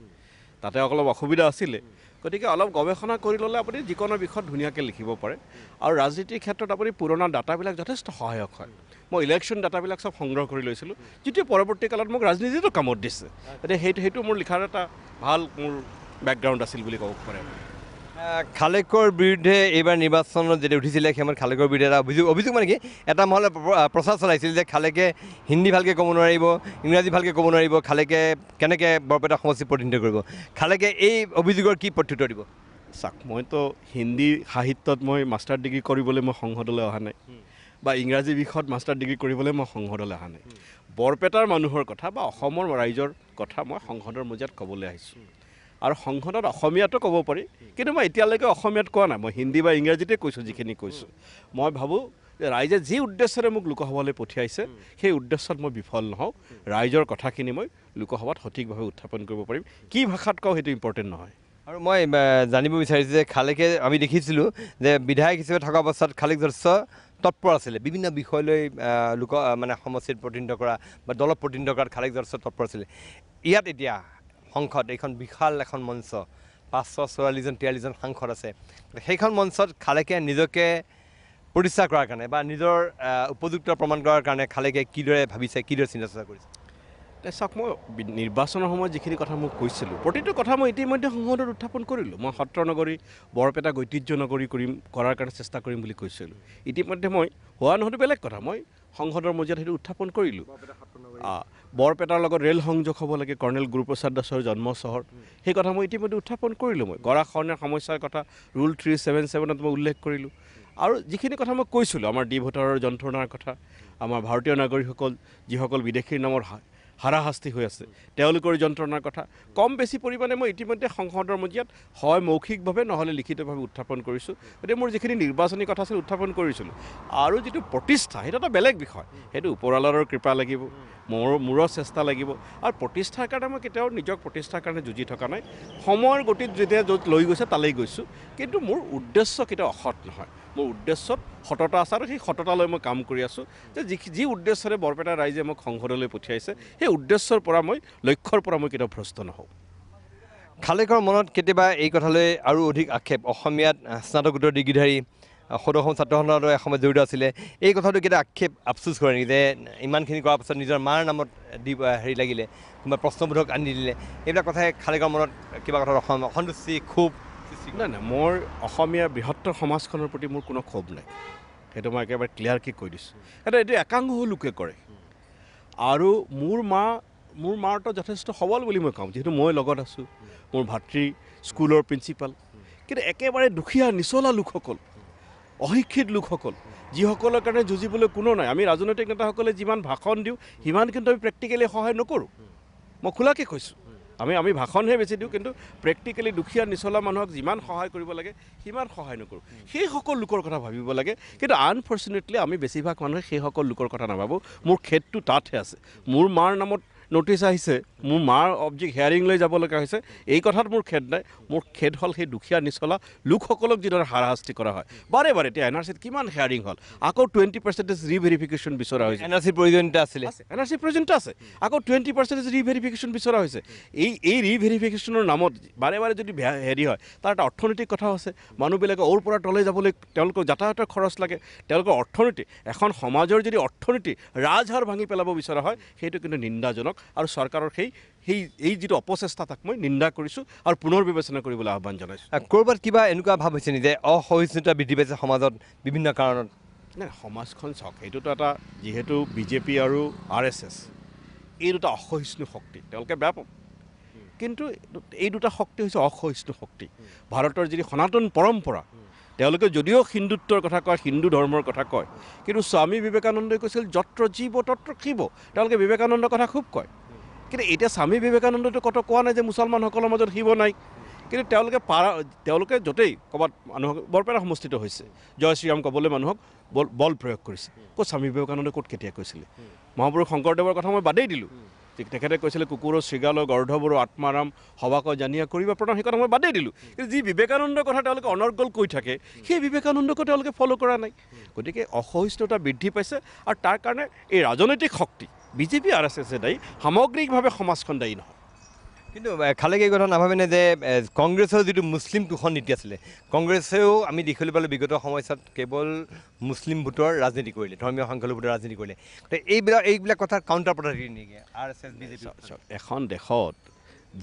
তাতে অলপ অসুবিধা আছিলে গতিকে অলপ গৱেষণা কৰি ল'লে আপুনি যিকোনো বিষয়ত ধুনীয়াকৈ লিখিব পাৰে আৰু ৰাজনীতিৰ ক্ষেত্ৰত আপুনি পুৰণা ডাটাবিলাক যথেষ্ট সহায়ক হয় মই ইলেকশ্যন ডাটাবিলাক চব সংগ্ৰহ কৰি লৈছিলোঁ যিটো পৰৱৰ্তী কালত মোক ৰাজনীতিটো কামত দিছে গতিকে সেইটো সেইটো মোৰ লিখাৰ এটা ভাল মোৰ বেকগ্ৰাউণ্ড আছিল বুলি ক'ব পাৰে খালেকৰ বিৰুদ্ধে এইবাৰ নিৰ্বাচনত যেতিয়া উঠিছিলে সেই সময়ত খালেকৰ বিৰুদ্ধে এটা অভিযোগ অভিযোগ মানে কি এটা মহলে প্ৰচাৰ চলাইছিল যে খালেকে হিন্দী ভালকৈ ক'ব নোৱাৰিব ইংৰাজী ভালকৈ ক'ব নোৱাৰিব খালেকে কেনেকৈ বৰপেটা সমষ্টিত প্ৰতিনিধিত্ব কৰিব খালেকে এই অভিযোগৰ কি প্ৰত্যুত্তৰ দিব চাওক মইতো হিন্দী সাহিত্যত মই মাষ্টাৰ ডিগ্ৰী কৰিবলৈ মই সংসদলৈ অহা নাই বা ইংৰাজী বিষয়ত মাষ্টাৰ ডিগ্ৰী কৰিবলৈ মই সংসদলৈ অহা নাই বৰপেটাৰ মানুহৰ কথা বা অসমৰ ৰাইজৰ কথা মই সংসদৰ মজিয়াত ক'বলৈ আহিছোঁ আৰু সংসদত অসমীয়াটো ক'ব পাৰি কিন্তু মই এতিয়ালৈকে অসমীয়াত কোৱা নাই মই হিন্দী বা ইংৰাজীতে কৈছোঁ যিখিনি কৈছোঁ মই ভাবোঁ যে ৰাইজে যি উদ্দেশ্যৰে মোক লোকসভালৈ পঠিয়াইছে সেই উদ্দেশ্যত মই বিফল নহওঁ ৰাইজৰ কথাখিনি মই লোকসভাত সঠিকভাৱে উত্থাপন কৰিব পাৰিম কি ভাষাত কওঁ সেইটো ইম্পৰ্টেণ্ট নহয় আৰু মই জানিব বিচাৰিছোঁ যে খালেকে আমি দেখিছিলোঁ যে বিধায়ক হিচাপে থকা অৱস্থাত খালেক যথেষ্ট তৎপৰ আছিলে বিভিন্ন বিষয় লৈ লোক মানে সমষ্টিত প্ৰতিনিধিত্ব কৰা বা দলত প্ৰতিনিধিত্ব কৰাত খালেক যথেষ্ট তৎপৰ আছিলে ইয়াত এতিয়া সংসদ এইখন বিশাল এখন মঞ্চ পাঁচশ চৌৰাল্লিছজন তিয়াল্লিছজন সাংসদ আছে সেইখন মঞ্চত খালেকে নিজকে প্ৰতিষ্ঠা কৰাৰ কাৰণে বা নিজৰ উপযুক্ত প্ৰমাণ কৰাৰ কাৰণে খালেকে কিদৰে ভাবিছে কিদৰে চিন্তা চৰ্চা কৰিছে চাওক মই নিৰ্বাচনৰ সময়ত যিখিনি কথা মই কৈছিলোঁ প্ৰতিটো কথা মই ইতিমধ্যে সংসদত উত্থাপন কৰিলোঁ মই সত্ৰ নগৰী বৰপেটাক ঐতিহ্য নগৰী কৰিম কৰাৰ কাৰণে চেষ্টা কৰিম বুলি কৈছিলোঁ ইতিমধ্যে মই হোৱা নহয়তো বেলেগ কথা মই সংসদৰ মজিয়াত সেইটো উত্থাপন কৰিলোঁ বৰপেটাৰ লগত ৰেল সংযোগ হ'ব লাগে কৰ্ণেল গুৰুপ্ৰসাদ দাসৰ জন্ম চহৰ সেই কথা মই ইতিমধ্যে উত্থাপন কৰিলোঁ মই গৰা খৰণৰ সমস্যাৰ কথা ৰুল থ্ৰী ছেভেন ছেভেনত মই উল্লেখ কৰিলোঁ আৰু যিখিনি কথা মই কৈছিলোঁ আমাৰ ডি ভোটাৰৰ যন্ত্ৰণাৰ কথা আমাৰ ভাৰতীয় নাগৰিকসকল যিসকল বিদেশীৰ নামৰ হাৰাশাস্তি হৈ আছে তেওঁলোকৰ যন্ত্ৰণাৰ কথা কম বেছি পৰিমাণে মই ইতিমধ্যে সংসদৰ মজিয়াত হয় মৌখিকভাৱে নহ'লে লিখিতভাৱে উত্থাপন কৰিছোঁ গতিকে মোৰ যিখিনি নিৰ্বাচনী কথা আছিল উত্থাপন কৰিছিলোঁ আৰু যিটো প্ৰতিষ্ঠা সেইটো এটা বেলেগ বিষয় সেইটো ওপৰালৰ কৃপা লাগিব মোৰ মূৰৰ চেষ্টা লাগিব আৰু প্ৰতিষ্ঠাৰ কাৰণে মই কেতিয়াও নিজক প্ৰতিষ্ঠাৰ কাৰণে যুঁজি থকা নাই সময়ৰ গতিত যেতিয়া য'ত লৈ গৈছে তালেই গৈছোঁ কিন্তু মোৰ উদ্দেশ্য কেতিয়াও অসৎ নহয় মোৰ উদ্দেশ্যত সততা আছে আৰু সেই সততালৈ মই কাম কৰি আছোঁ যে যি যি উদ্দেশ্যৰে বৰপেটা ৰাইজে মোক সংসদলৈ পঠিয়াইছে সেই উদ্দেশ্যৰ পৰা মই লক্ষ্যৰ পৰা মই কেতিয়াও ভ্ৰষ্ট নহওঁ খালেকৰ মনত কেতিয়াবা এই কথালৈ আৰু অধিক আক্ষেপ অসমীয়াত স্নাতকোত্তৰ ডিগ্ৰীধাৰী সদৌ অসম ছাত্ৰ ছাত্ৰসন্থাৰ এসময়ত জড়িত আছিলে এই কথাটো কেতিয়া আক্ষেপ আফচোচ কৰে নেকি যে ইমানখিনি কৰাৰ পাছত নিজৰ মাৰ নামত দি হেৰি লাগিলে কোনোবা প্ৰশ্নবোধক আনি দিলে এইবিলাক কথাই খালেকৰ মনত কিবা কথা অসম অসন্তুষ্টি খুব নাই নাই মোৰ অসমীয়া বৃহত্তৰ সমাজখনৰ প্ৰতি মোৰ কোনো ক্ষোভ নাই সেইটো মই একেবাৰে ক্লিয়াৰকৈ কৈ দিছোঁ সেইটো এইটো একাংশ লোকে কৰে আৰু মোৰ মা মোৰ মাৰতো যথেষ্ট সবল বুলি মই কওঁ যিহেতু মই লগত আছোঁ মোৰ ভাতৃ স্কুলৰ প্ৰিঞ্চিপাল কিন্তু একেবাৰে দুখীয়া নিচলা লোকসকল অশিক্ষিত লোকসকল যিসকলৰ কাৰণে যুঁজিবলৈ কোনো নাই আমি ৰাজনৈতিক নেতাসকলে যিমান ভাষণ দিওঁ সিমান কিন্তু আমি প্ৰেক্টিকেলি সহায় নকৰোঁ মই খোলাকৈ কৈছোঁ আমি আমি ভাষণহে বেছি দিওঁ কিন্তু প্ৰেক্টিকেলি দুখীয়া নিচলা মানুহক যিমান সহায় কৰিব লাগে সিমান সহায় নকৰোঁ সেইসকল লোকৰ কথা ভাবিব লাগে কিন্তু আনফৰ্চুনেটলি আমি বেছিভাগ মানুহে সেইসকল লোকৰ কথা নাভাবোঁ মোৰ খেদটো তাতহে আছে মোৰ মাৰ নামত নটিছ আহিছে মোৰ মাৰ অবজেক্ট হেয়াৰিংলৈ লগা হৈছে এই কথাত মোৰ খেদ নাই মোৰ খেদ হ'ল সেই দুখীয়া নিচলা লোকসকলক যিদৰে হাৰাশাস্তি কৰা হয় বাৰে বাৰে এতিয়া এন আৰ চিত কিমান হেয়াৰিং হ'ল আকৌ টুৱেণ্টি পাৰ্চেণ্টেজ ৰিভেৰিফিকেশ্যন বিচৰা হৈছে এন আৰ চিৰ প্ৰয়োজনীয়তা আছিলে এন আৰ চি প্ৰয়োজনীয়তা আছে আকৌ টুৱেণ্টি পাৰ্চেণ্টেজ ৰিভেৰিফিকেশ্যন বিচৰা হৈছে এই এই ৰিভেৰিফিকেশ্যনৰ নামত বাৰে বাৰে যদি হেৰি হয় তাৰ এটা অৰ্থনৈতিক কথাও আছে মানুহবিলাকে অ'ৰ পৰা তলে যাবলৈ তেওঁলোকৰ যাতায়াতৰ খৰচ লাগে তেওঁলোকৰ অৰ্থনীতি এখন সমাজৰ যদি অৰ্থনীতি ৰাজহাৰ ভাঙি পেলাব বিচৰা হয় সেইটো কিন্তু নিন্দাজনক আৰু চৰকাৰৰ সেই সেই এই যিটো অপচেষ্টা তাক মই নিন্দা কৰিছোঁ আৰু পুনৰ বিবেচনা কৰিবলৈ আহ্বান জনাইছোঁ ক'ৰবাত কিবা এনেকুৱা ভাৱ হৈছে নেকি যে অসহিষ্ণুতা বৃদ্ধি পাইছে সমাজত বিভিন্ন কাৰণত নাই সমাজখন চাওক সেইটোতো এটা যিহেতু বিজেপি আৰু আৰ এছ এছ এই দুটা অসহিষ্ণু শক্তি তেওঁলোকে বেয়া পাব কিন্তু এই দুটা শক্তি হৈছে অসহিষ্ণু শক্তি ভাৰতৰ যিটো সনাতন পৰম্পৰা তেওঁলোকে যদিও হিন্দুত্বৰ কথা কয় হিন্দু ধৰ্মৰ কথা কয় কিন্তু স্বামী বিবেকানন্দই কৈছিল যত্ৰ জীৱ তত্ৰ শিৱ তেওঁলোকে বিবেকানন্দৰ কথা খুব কয় কিন্তু এতিয়া স্বামী বিবেকানন্দটো কত কোৱা নাই যে মুছলমানসকলৰ মাজত শিৱ নাই কিন্তু তেওঁলোকে পাৰা তেওঁলোকে য'তেই ক'ৰবাত মানুহক বৰপেটা সমষ্টিত হৈছে জয় শ্ৰীৰাম ক'বলৈ মানুহক বল বল প্ৰয়োগ কৰিছে ক'ত স্বামী বিবেকানন্দই ক'ত কেতিয়া কৈছিলে মহাপুৰুষ শংকৰদেৱৰ কথা মই বাদেই দিলোঁ ঠিক তেখেতে কৈছিলে কুকুৰ শ্ৰীগাল গৰ্ধবোৰ আত্মাৰাম সবাক জানিয়া কৰিব প্ৰণাম সেই কথা মই বাদেই দিলোঁ কিন্তু যি বিবেকানন্দৰ কথা তেওঁলোকে অনৰ্গল কৈ থাকে সেই বিবেকানন্দকো তেওঁলোকে ফ'ল' কৰা নাই গতিকে অসহিষ্ণুতা বৃদ্ধি পাইছে আৰু তাৰ কাৰণে এই ৰাজনৈতিক শক্তি বিজেপি আৰ এছ এছে দায়ী সামগ্ৰিকভাৱে সমাজখন দায়ী নহয় কিন্তু খালেকে এই কথা নাভাবেনে যে কংগ্ৰেছৰ যিটো মুছলিম তোষণ নীতি আছিলে কংগ্ৰেছেও আমি দেখিবলৈ পালোঁ বিগত সময়ছোৱাত কেৱল মুছলিম ভোটৰ ৰাজনীতি কৰিলে ধৰ্মীয় সংখ্যালঘুভোটৰ ৰাজনীতি কৰিলে গতিকে এইবিলাক এইবিলাক কথাৰ কাউণ্টাৰ পদ্ধতি নেকি আৰ এছ এছ বিজেপি এখন দেশত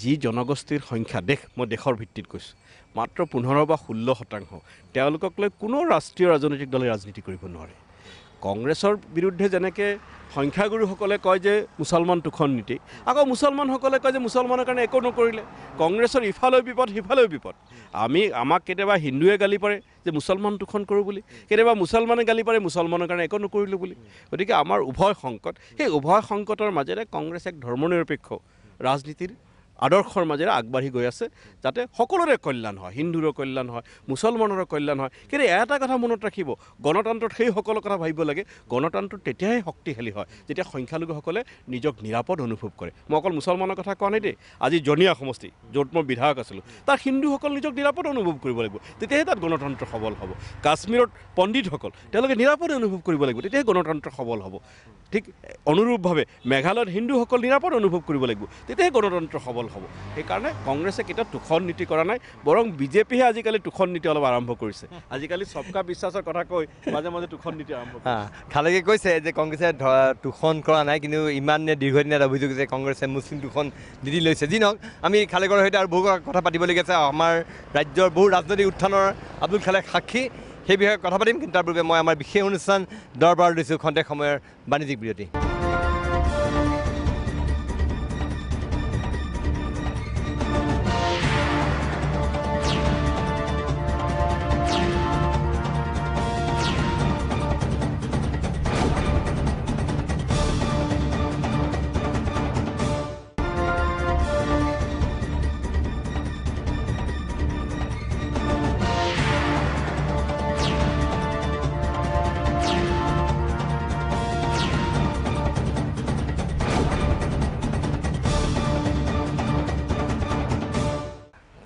যি জনগোষ্ঠীৰ সংখ্যা দেশ মই দেশৰ ভিত্তিত কৈছোঁ মাত্ৰ পোন্ধৰ বা ষোল্ল শতাংশ তেওঁলোকক লৈ কোনো ৰাষ্ট্ৰীয় ৰাজনৈতিক দলে ৰাজনীতি কৰিব নোৱাৰে কংগ্ৰেছৰ বিৰুদ্ধে যেনেকৈ সংখ্যাগুৰুসকলে কয় যে মুছলমান তোখন নীতি আকৌ মুছলমানসকলে কয় যে মুছলমানৰ কাৰণে একো নকৰিলে কংগ্ৰেছৰ ইফালৈ বিপদ সিফালৈ বিপদ আমি আমাক কেতিয়াবা হিন্দুৱে গালি পাৰে যে মুছলমান তোখন কৰোঁ বুলি কেতিয়াবা মুছলমানে গালি পাৰে মুছলমানৰ কাৰণে একো নকৰিলোঁ বুলি গতিকে আমাৰ উভয় সংকট সেই উভয় সংকটৰ মাজেৰে কংগ্ৰেছ এক ধৰ্মনিৰপেক্ষ ৰাজনীতিৰ আদৰ্শৰ মাজেৰে আগবাঢ়ি গৈ আছে যাতে সকলোৰে কল্যাণ হয় হিন্দুৰো কল্যাণ হয় মুছলমানৰ কল্যাণ হয় কিন্তু এটা কথা মনত ৰাখিব গণতন্ত্ৰত সেইসকলৰ কথা ভাবিব লাগে গণতন্ত্ৰ তেতিয়াহে শক্তিশালী হয় যেতিয়া সংখ্যালঘুসকলে নিজক নিৰাপদ অনুভৱ কৰে মই অকল মুছলমানৰ কথা কোৱা নাই দেই আজি জনীয়া সমষ্টি য'ত মই বিধায়ক আছিলোঁ তাত হিন্দুসকল নিজক নিৰাপদ অনুভৱ কৰিব লাগিব তেতিয়াহে তাত গণতন্ত্ৰ সবল হ'ব কাশ্মীৰত পণ্ডিতসকল তেওঁলোকে নিৰাপদে অনুভৱ কৰিব লাগিব তেতিয়াহে গণতন্ত্ৰ সবল হ'ব ঠিক অনুৰূপভাৱে মেঘালয়ত হিন্দুসকল নিৰাপদ অনুভৱ কৰিব লাগিব তেতিয়াহে গণতন্ত্ৰ সবল হ'ব সেইকাৰণে কংগ্ৰেছে কেতিয়াও তোষণ নীতি কৰা নাই বৰং বিজেপিহে আজিকালি তোষণ নীতি অলপ আৰম্ভ কৰিছে আজিকালি চবকা বিশ্বাসৰ কথা কৈ মাজে মাজে টোষণ নীতি আৰম্ভ খালেকে কৈছে যে কংগ্ৰেছে তোষণ কৰা নাই কিন্তু ইমান দীৰ্ঘদিনীয়া অভিযোগ যে কংগ্ৰেছে মুছলিম তোষণ নীতি লৈছে যি নহওক আমি খালেকৰ সৈতে আৰু বহু কথা পাতিবলগীয়া আছে আমাৰ ৰাজ্যৰ বহু ৰাজনৈতিক উত্থানৰ আব্দুল খালেক সাক্ষী সেই বিষয়ে কথা পাতিম কিন্তু তাৰ পূৰ্বে মই আমাৰ বিশেষ অনুষ্ঠান দৰবাৰ দিছোঁ খন্তেক সময়ৰ বাণিজ্যিক বিৰতি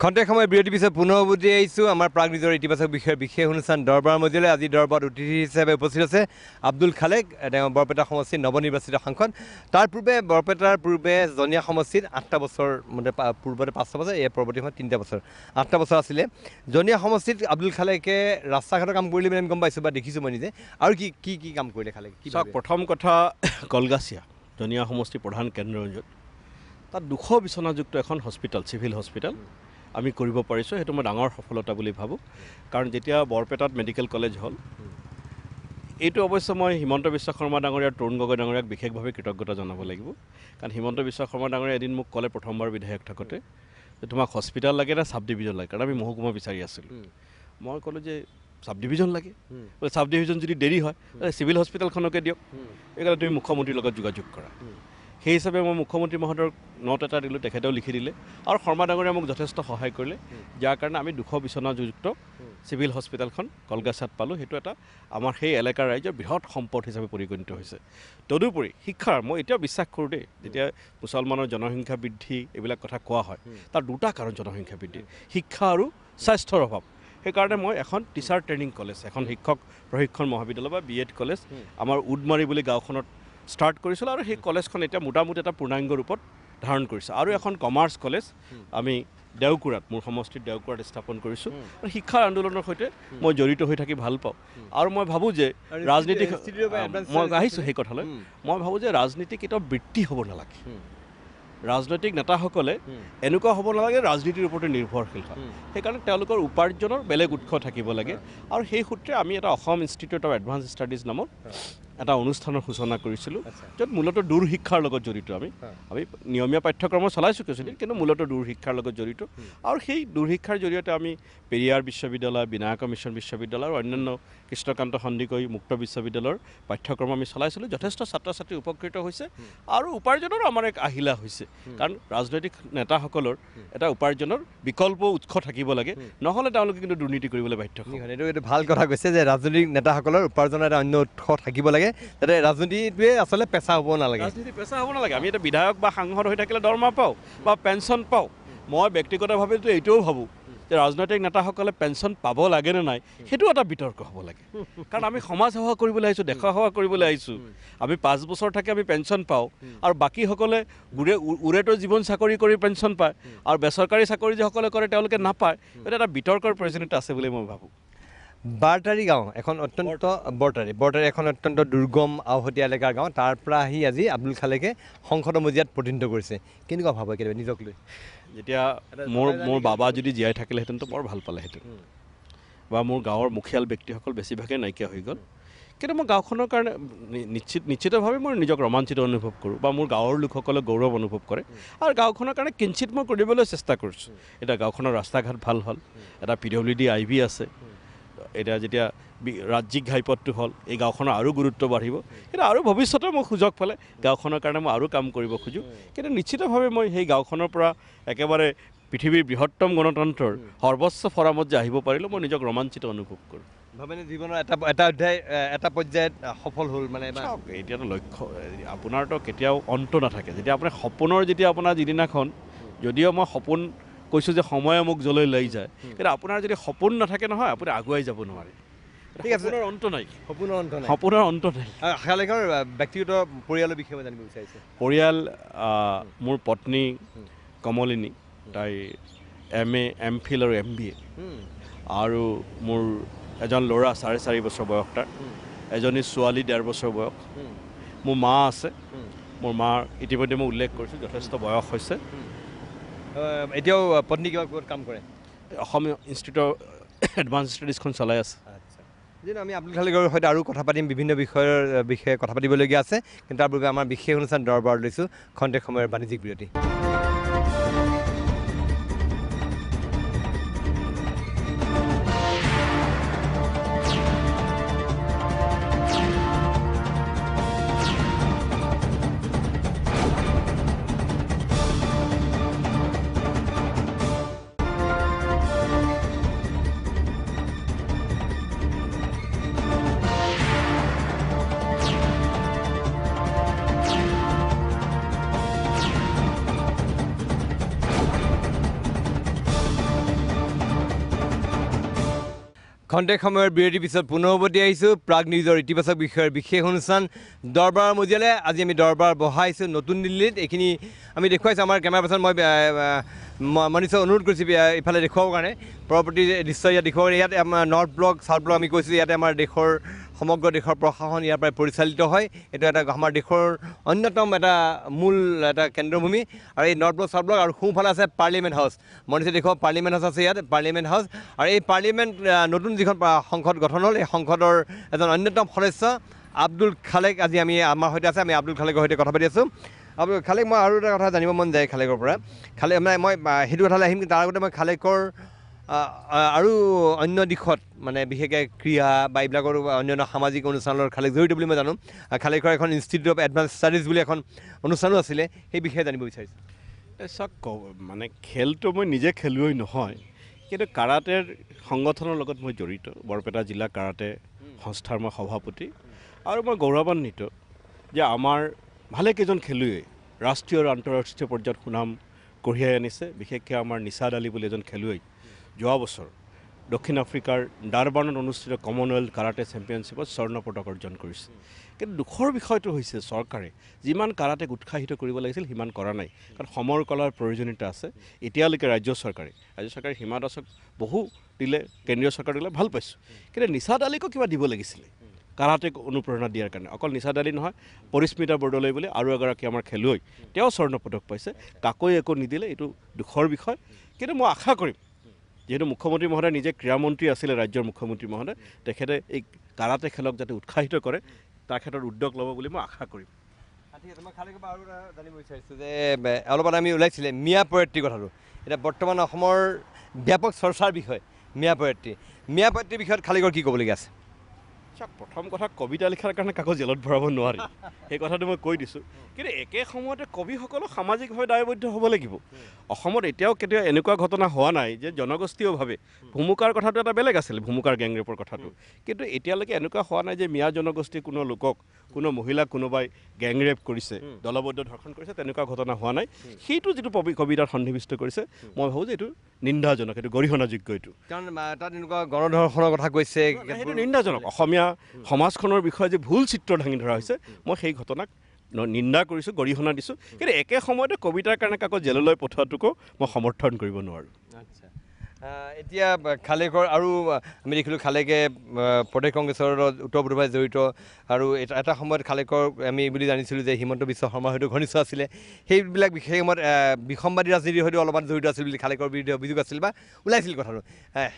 খন্তেক সময় বিৰতি পিছত পুনৰ উভতি আহিছোঁ আমাৰ প্ৰাগ নিজৰ ইতিবাচক বিষয়ে বিশেষ অনুষ্ঠান দৰবাৰ মজিয়ালৈ আজি দৰবাৰত অতিথি হিচাপে উপস্থিত আছে আব্দুল খালেক তেওঁ বৰপেটা সমষ্টিৰ নৱনিৰ্বাচিত সাংসদ তাৰ পূৰ্বে বৰপেটাৰ পূৰ্বে জনীয়া সমষ্টিত আঠটা বছৰ মানে পূৰ্বতে পাঁচটা বছৰ এই পৰৱৰ্তী সময়ত তিনিটা বছৰ আঠটা বছৰ আছিলে জনীয়া সমষ্টিত আব্দুল খালেকে ৰাস্তা ঘাটৰ কাম কৰিলে মানে গম পাইছোঁ বা দেখিছোঁ মই নিজে আৰু কি কি কি কাম কৰিলে খালেক কি চাওক প্ৰথম কথা কলগাছিয়া জনীয়া সমষ্টিৰ প্ৰধান কেন্দ্ৰ তাত দুশ বিছনাযুক্ত এখন হস্পিটেল চিভিল হস্পিটেল আমি কৰিব পাৰিছোঁ সেইটো মই ডাঙৰ সফলতা বুলি ভাবোঁ কাৰণ যেতিয়া বৰপেটাত মেডিকেল কলেজ হ'ল এইটো অৱশ্যে মই হিমন্ত বিশ্ব শৰ্মা ডাঙৰীয়া আৰু তৰুণ গগৈ ডাঙৰীয়াক বিশেষভাৱে কৃতজ্ঞতা জনাব লাগিব কাৰণ হিমন্ত বিশ্ব শৰ্মা ডাঙৰীয়া এদিন মোক ক'লে প্ৰথমবাৰ বিধায়ক থাকোঁতে যে তোমাক হস্পিটেল লাগে নে চাব ডিভিজন লাগে কাৰণ আমি মহকুমা বিচাৰি আছিলোঁ মই ক'লোঁ যে চাব ডিভিজন লাগে চাব ডিভিজন যদি দেৰি হয় চিভিল হস্পিটেলখনকে দিয়ক সেইকাৰণে তুমি মুখ্যমন্ত্ৰীৰ লগত যোগাযোগ কৰা সেই হিচাপে মই মুখ্যমন্ত্ৰী মহোদয়ক নোট এটা দিলোঁ তেখেতেও লিখি দিলে আৰু শৰ্মা ডাঙৰীয়া মোক যথেষ্ট সহায় কৰিলে যাৰ কাৰণে আমি দুশ বিচনাযুক্ত চিভিল হস্পিটেলখন কলগাছাত পালোঁ সেইটো এটা আমাৰ সেই এলেকাৰ ৰাইজৰ বৃহৎ সম্পদ হিচাপে পৰিগণিত হৈছে তদুপৰি শিক্ষাৰ মই এতিয়াও বিশ্বাস কৰোঁ দেই যেতিয়া মুছলমানৰ জনসংখ্যা বৃদ্ধি এইবিলাক কথা কোৱা হয় তাৰ দুটা কাৰণ জনসংখ্যা বৃদ্ধি শিক্ষা আৰু স্বাস্থ্যৰ অভাৱ সেইকাৰণে মই এখন টিচাৰ ট্ৰেইনিং কলেজ এখন শিক্ষক প্ৰশিক্ষণ মহাবিদ্যালয় বা বি এড কলেজ আমাৰ উদমাৰী বুলি গাঁওখনত ষ্টাৰ্ট কৰিছিলোঁ আৰু সেই কলেজখন এতিয়া মোটামুটি এটা পূৰ্ণাংগ ৰূপত ধাৰণ কৰিছে আৰু এখন কমাৰ্চ কলেজ আমি দেওকুৰাত মোৰ সমষ্টিত দেওকুৰাত স্থাপন কৰিছোঁ আৰু শিক্ষা আন্দোলনৰ সৈতে মই জড়িত হৈ থাকি ভাল পাওঁ আৰু মই ভাবোঁ যে ৰাজনীতি মই আহিছোঁ সেই কথালৈ মই ভাবোঁ যে ৰাজনীতি কেতিয়াও বৃত্তি হ'ব নালাগে ৰাজনৈতিক নেতাসকলে এনেকুৱা হ'ব নালাগে ৰাজনীতিৰ ওপৰতে নিৰ্ভৰশীল হয় সেইকাৰণে তেওঁলোকৰ উপাৰ্জনৰ বেলেগ উৎস থাকিব লাগে আৰু সেই সূত্ৰে আমি এটা Asom institute of advance studies নামৰ এটা অনুষ্ঠানৰ সূচনা কৰিছিলোঁ য'ত মূলতঃ দূৰ শিক্ষাৰ লগত জড়িত আমি আমি নিয়মীয়া পাঠ্যক্ৰমো চলাইছোঁ কৈছিলোঁ কিন্তু মূলতঃ দূৰ শিক্ষাৰ লগত জড়িত আৰু সেই দূৰ শিক্ষাৰ জৰিয়তে আমি পেৰিয়াৰ বিশ্ববিদ্যালয় বিনায়ক মিছন বিশ্ববিদ্যালয় আৰু অন্যান্য কৃষ্ণকান্ত সন্দিকৈ মুক্ত বিশ্ববিদ্যালয়ৰ পাঠ্যক্ৰম আমি চলাইছিলোঁ যথেষ্ট ছাত্ৰ ছাত্ৰী উপকৃত হৈছে আৰু উপাৰ্জনৰ আমাৰ এক আহিলা হৈছে কাৰণ ৰাজনৈতিক নেতাসকলৰ এটা উপাৰ্জনৰ বিকল্প উৎস থাকিব লাগে নহ'লে তেওঁলোকে কিন্তু দুৰ্নীতি কৰিবলৈ বাধ্য এইটো এইটো ভাল কথা কৈছে যে ৰাজনৈতিক নেতাসকলৰ উপাৰ্জনৰ এটা অন্য উৎস থাকিব লাগে নালাগে যাতে ৰাজনীতিটোৱে আচলতে পেচা হ'ব নালাগে ৰাজনীতি পেচা হ'ব নালাগে আমি এতিয়া বিধায়ক বা সাংসদ হৈ থাকিলে দৰমহা পাওঁ বা পেঞ্চন পাওঁ মই ব্যক্তিগতভাৱেতো এইটোও ভাবোঁ যে ৰাজনৈতিক নেতাসকলে পেঞ্চন পাব লাগে নে নাই সেইটো এটা বিতৰ্ক হ'ব লাগে কাৰণ আমি সমাজ সেৱা কৰিবলৈ আহিছোঁ দেশৰ সেৱা কৰিবলৈ আহিছোঁ আমি পাঁচ বছৰ থাকি আমি পেঞ্চন পাওঁ আৰু বাকীসকলে গুৰে উৰেটো জীৱন চাকৰি কৰি পেঞ্চন পায় আৰু বেচৰকাৰী চাকৰি যিসকলে কৰে তেওঁলোকে নাপায় এইটো এটা বিতৰ্কৰ প্ৰয়োজনীয়তা আছে বুলি মই ভাবোঁ বৰতাৰী গাঁও এখন অত্যন্ত বৰ্তাৰী বৰ্তাৰী এখন অত্যন্ত দুৰ্গম আওহতীয়া এলেকাৰ গাঁও তাৰ পৰা আহি আজি আব্দুল খালেকে সংসদ মজিয়াত প্ৰতিনিধিত্ব কৰিছে কেনেকুৱা ভাবে কেতিয়াবা নিজক লৈ যেতিয়া মোৰ মোৰ বাবা যদি জীয়াই থাকিলেহেঁতেনতো বৰ ভাল পালেহেঁতেন বা মোৰ গাঁৱৰ মুখীয়াল ব্যক্তিসকল বেছিভাগেই নাইকিয়া হৈ গ'ল কিন্তু মই গাঁওখনৰ কাৰণে নিশ্চিত নিশ্চিতভাৱে মই নিজক ৰোমাঞ্চিত অনুভৱ কৰোঁ বা মোৰ গাঁৱৰ লোকসকলে গৌৰৱ অনুভৱ কৰে আৰু গাঁওখনৰ কাৰণে কিঞ্চিত মই কৰিবলৈ চেষ্টা কৰিছোঁ এতিয়া গাঁওখনৰ ৰাস্তা ঘাট ভাল হ'ল এটা P W D I B আছে এতিয়া যেতিয়া ৰাজ্যিক ঘাইপথটো হ'ল এই গাঁওখনৰ আৰু গুৰুত্ব বাঢ়িব কিন্তু আৰু ভৱিষ্যতে মই সুযোগ পালে গাঁওখনৰ কাৰণে মই আৰু কাম কৰিব খোজোঁ কিন্তু নিশ্চিতভাৱে মই সেই গাঁওখনৰ পৰা একেবাৰে পৃথিৱীৰ বৃহত্তম গণতন্ত্ৰৰ সৰ্বোচ্চ ফৰামত যে আহিব পাৰিলোঁ মই নিজক ৰোমাঞ্চিত অনুভৱ কৰোঁ ভাবে জীৱনৰ এটা এটা অধ্যায় এটা পৰ্যায়ত সফল হ'ল মানে এতিয়াতো লক্ষ্য আপোনাৰতো কেতিয়াও অন্ত নাথাকে যেতিয়া আপুনি সপোনৰ যেতিয়া আপোনাৰ যিদিনাখন যদিও মই সপোন কৈছোঁ যে সময়ে মোক যলৈ লৈ যায় কিন্তু আপোনাৰ যদি সপোন নাথাকে নহয় আপুনি আগুৱাই যাব নোৱাৰে পৰিয়াল মোৰ পত্নী কমলিনী তাই এম এ এম ফিল আৰু এম বি এ আৰু মোৰ এজন ল'ৰা চাৰে চাৰি বছৰ বয়স তাৰ এজনী ছোৱালী ডেৰ বছৰ বয়স মোৰ মা আছে মোৰ মাৰ ইতিমধ্যে মই উল্লেখ কৰিছোঁ যথেষ্ট বয়স হৈছে এতিয়াও পত্নী কিবা ক'ত কাম কৰে অসম ইনষ্টিটিউট এডভান্স ষ্টাডিজখন চলাই আছে যেন আমি আব্দুল খালিকৰ সৈতে আৰু কথা পাতিম বিভিন্ন বিষয়ৰ বিষয়ে কথা পাতিবলগীয়া আছে কিন্তু তাৰ পূৰ্বে আমাৰ বিশেষ অনুষ্ঠান দৰবাৰ লৈছোঁ খন্তেক সময়ৰ বাণিজ্যিক বিৰতি খন্তেক সময়ৰ বিৰতিৰ পিছত পুনৰ উভতি আহিছোঁ প্ৰাগ নিউজৰ ইতিবাচক বিষয়ৰ বিশেষ অনুষ্ঠান দৰবাৰৰ মজিয়ালে আজি আমি দৰবাৰ বহাইছোঁ নতুন দিল্লীত এইখিনি আমি দেখুৱাইছোঁ আমাৰ কেমেৰা পাৰ্চন মই মনীষক অনুৰোধ কৰিছোঁ ইফালে দেখুৱাবৰ কাৰণে পৰৱৰ্তী দৃশ্য ইয়াত দেখুৱাব ইয়াত আমাৰ নৰ্থ ব্লক ছাউথ ব্লক আমি কৈছোঁ ইয়াতে আমাৰ দেশৰ সমগ্ৰ দেশৰ প্ৰশাসন ইয়াৰ পৰাই পৰিচালিত হয় এইটো এটা আমাৰ দেশৰ অন্যতম এটা মূল এটা কেন্দ্ৰভূমি আৰু এই নৰ্থ ব্লক চাউথ ব্লক আৰু সোঁফালে আছে পাৰ্লিয়ামেণ্ট হাউচ মনিষে দেখুৱাব পাৰ্লিমেণ্ট হাউচ আছে ইয়াত পাৰ্লিয়ামেণ্ট হাউচ আৰু এই পাৰ্লিয়ামেণ্ট নতুন যিখন সংসদ গঠন হ'ল এই সংসদৰ এজন অন্যতম সদস্য আব্দুল খালেক আজি আমি আমাৰ সৈতে আছে আমি আব্দুল খালেকৰ সৈতে কথা পাতি আছোঁ আব্দুল খালেক মই আৰু এটা কথা জানিব মন যায় খালেকৰ পৰা খালেক মানে মই সেইটো কথালৈ আহিম তাৰ আগতে মই খালেকৰ আৰু অন্য দিশত মানে বিশেষকৈ ক্ৰীড়া বা এইবিলাকৰ অন্যান্য সামাজিক অনুষ্ঠানৰ খালে জড়িত বুলি মই জানো খালেকৰ এখন ইনষ্টিটিউট অফ এডভান্স ষ্টাডিজ বুলি এখন অনুষ্ঠানো আছিলে সেই বিষয়ে জানিব বিচাৰিছোঁ চাওক ক মানে খেলটো মই নিজে খেলুৱৈ নহয় কিন্তু কাৰাটেৰ সংগঠনৰ লগত মই জড়িত বৰপেটা জিলা কাৰাটে সংস্থাৰ মই সভাপতি আৰু মই গৌৰৱান্বিত যে আমাৰ ভালেকেইজন খেলুৱৈ ৰাষ্ট্ৰীয় আৰু আন্তঃৰাষ্ট্ৰীয় পৰ্যায়ত সুনাম কঢ়িয়াই আনিছে বিশেষকৈ আমাৰ নিচাদ আলী বুলি এজন খেলুৱৈ যোৱা বছৰ দক্ষিণ আফ্ৰিকাৰ ডাৰবানত অনুষ্ঠিত কমনৱেলথ কাৰাটে চেম্পিয়নশ্বিপত স্বৰ্ণ পদক অৰ্জন কৰিছে কিন্তু দুখৰ বিষয়টো হৈছে চৰকাৰে যিমান কাৰাটেক উৎসাহিত কৰিব লাগিছিল সিমান কৰা নাই কাৰণ সমৰ কলাৰ প্ৰয়োজনীয়তা আছে এতিয়ালৈকে ৰাজ্য চৰকাৰে ৰাজ্য চৰকাৰে হিমা দাসক বহু দিলে কেন্দ্ৰীয় চৰকাৰ দিলে ভাল পাইছোঁ কিন্তু নিচাদ আলিকো কিবা দিব লাগিছিলে কাৰাটেক অনুপ্ৰেৰণা দিয়াৰ কাৰণে অকল নিচাদ আলি নহয় পৰিস্মিতা বৰদলৈ বুলি আৰু এগৰাকী আমাৰ খেলুৱৈ তেওঁ স্বৰ্ণ পদক পাইছে কাকৈ একো নিদিলে এইটো দুখৰ বিষয় কিন্তু মই আশা কৰিম যিহেতু মুখ্যমন্ত্ৰী মহোদয় নিজে ক্ৰীড়া মন্ত্ৰী আছিলে ৰাজ্যৰ মুখ্যমন্ত্ৰী মহোদয় তেখেতে এই কাৰাটে খেলক যাতে উৎসাহিত কৰে তাৰ ক্ষেত্ৰত উদ্যোগ ল'ব বুলি মই আশা কৰিম যে অলপতে আমি ওলাইছিলে মিয়া পয়ত্ৰীৰ কথাটো এতিয়া বৰ্তমান অসমৰ ব্যাপক চৰ্চাৰ বিষয় মিয়া পয়ত্ৰী মিয়া পয়ত্ৰীৰ বিষয়ত খালিকৰ কি ক'বলগীয়া আছে প্ৰথম কথা কবিতা লিখাৰ কাৰণে কাকো জেলত ভৰাব নোৱাৰি সেই কথাটো মই কৈ দিছোঁ কিন্তু একে সময়তে কবিসকলো সামাজিকভাৱে দায়বদ্ধ হ'ব লাগিব অসমত এতিয়াও কেতিয়াও এনেকুৱা ঘটনা হোৱা নাই যে জনগোষ্ঠীয়ভাৱে ভুমুকাৰ কথাটো এটা বেলেগ আছিল ভুমুকাৰ গেংৰেপৰ কথাটো কিন্তু এতিয়ালৈকে এনেকুৱা হোৱা নাই যে মিয়া জনগোষ্ঠীৰ কোনো লোকক কোনো মহিলাক কোনোবাই গেংৰেপ কৰিছে দলবদ্ধ ধৰ্ষণ কৰিছে তেনেকুৱা ঘটনা হোৱা নাই সেইটো যিটো কবি কবিতাত সন্নিৱিষ্ট কৰিছে মই ভাবোঁ যে এইটো নিন্দাজনক এইটো গৰিহণাযোগ্য এইটো কাৰণ তাত এনেকুৱা গণধৰ্ষণৰ কথা কৈছে সেইটো নিন্দাজনক অসমীয়া অসমীয়া সমাজখনৰ বিষয়ে যে ভুল চিত্ৰ দাঙি ধৰা হৈছে মই সেই ঘটনাক নিন্দা কৰিছোঁ গৰিহণা দিছোঁ কিন্তু একে সময়তে কবিতাৰ কাৰণে কাকো জেললৈ পঠোৱাটোকো মই সমৰ্থন কৰিব নোৱাৰোঁ এতিয়া খালেকৰ আৰু আমি দেখিলোঁ খালেকে প্ৰদেশ কংগ্ৰেছৰ উত্তৰ পূৰ্বাই জড়িত আৰু এটা এটা সময়ত খালেকৰ আমি বুলি জানিছিলোঁ যে হিমন্ত বিশ্ব শৰ্মা হয়তো ঘনিষ্ঠ আছিলে সেইবিলাক বিশেষ সময়ত বিসম্বাদী ৰাজনীতিৰ হয়তো অলপমান জড়িত আছিল বুলি খালেকৰ বিৰুদ্ধে অভিযোগ আছিল বা ওলাইছিল কথাটো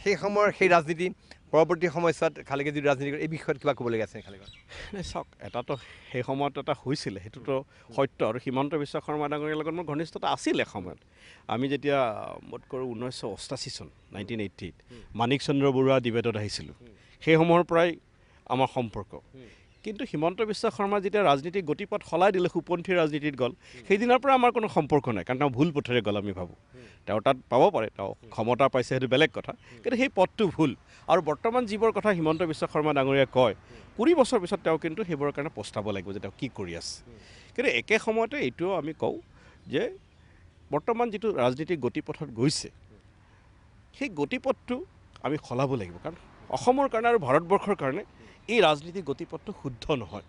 সেই সময়ৰ সেই ৰাজনীতি পৰৱৰ্তী সময়ছোৱাত খালেগে যদি ৰাজনীতি কৰে এই বিষয়ত কিবা ক'বলগীয়া আছে খালেগে চাওক এটাতো সেই সময়ত এটা হৈছিলে সেইটোতো সত্য আৰু সীমান্ত শৰ্মা ডাঙৰীয়াৰ লগত মোৰ ঘনিষ্ঠতা আছিল এসময়ত আমি যেতিয়া বোধ কৰোঁ ঊনৈছশ অষ্টাশী চন নাইণ্টিন এইটিত মানিক চন্দ্ৰ বৰুৱা ডিবেটত আহিছিলোঁ সেই সময়ৰ পৰাই আমাৰ সম্পৰ্ক কিন্তু হিমন্ত বিশ্ব শৰ্মা যেতিয়া ৰাজনীতিক গতিপথ সলাই দিলে সুপন্থী ৰাজনীতিত গ'ল সেইদিনাৰ পৰা আমাৰ কোনো সম্পৰ্ক নাই কাৰণ তেওঁ ভুল পথেৰে গ'ল আমি ভাবোঁ তেওঁ তাত পাব পাৰে তেওঁ ক্ষমতা পাইছে সেইটো বেলেগ কথা কিন্তু সেই পথটো ভুল আৰু বৰ্তমান যিবোৰ কথা হিমন্ত বিশ্ব শৰ্মা ডাঙৰীয়াই কয় কুৰি বছৰ পিছত তেওঁ কিন্তু সেইবোৰৰ কাৰণে পস্তাব লাগিব যে তেওঁ কি কৰি আছে কিন্তু একে সময়তে এইটোও আমি কওঁ যে বৰ্তমান যিটো ৰাজনীতিক গতিপথত গৈছে সেই গতিপথটো আমি সলাব লাগিব কাৰণ অসমৰ কাৰণে আৰু ভাৰতবৰ্ষৰ কাৰণে এই ৰাজনীতিৰ গতিপথটো শুদ্ধ নহয়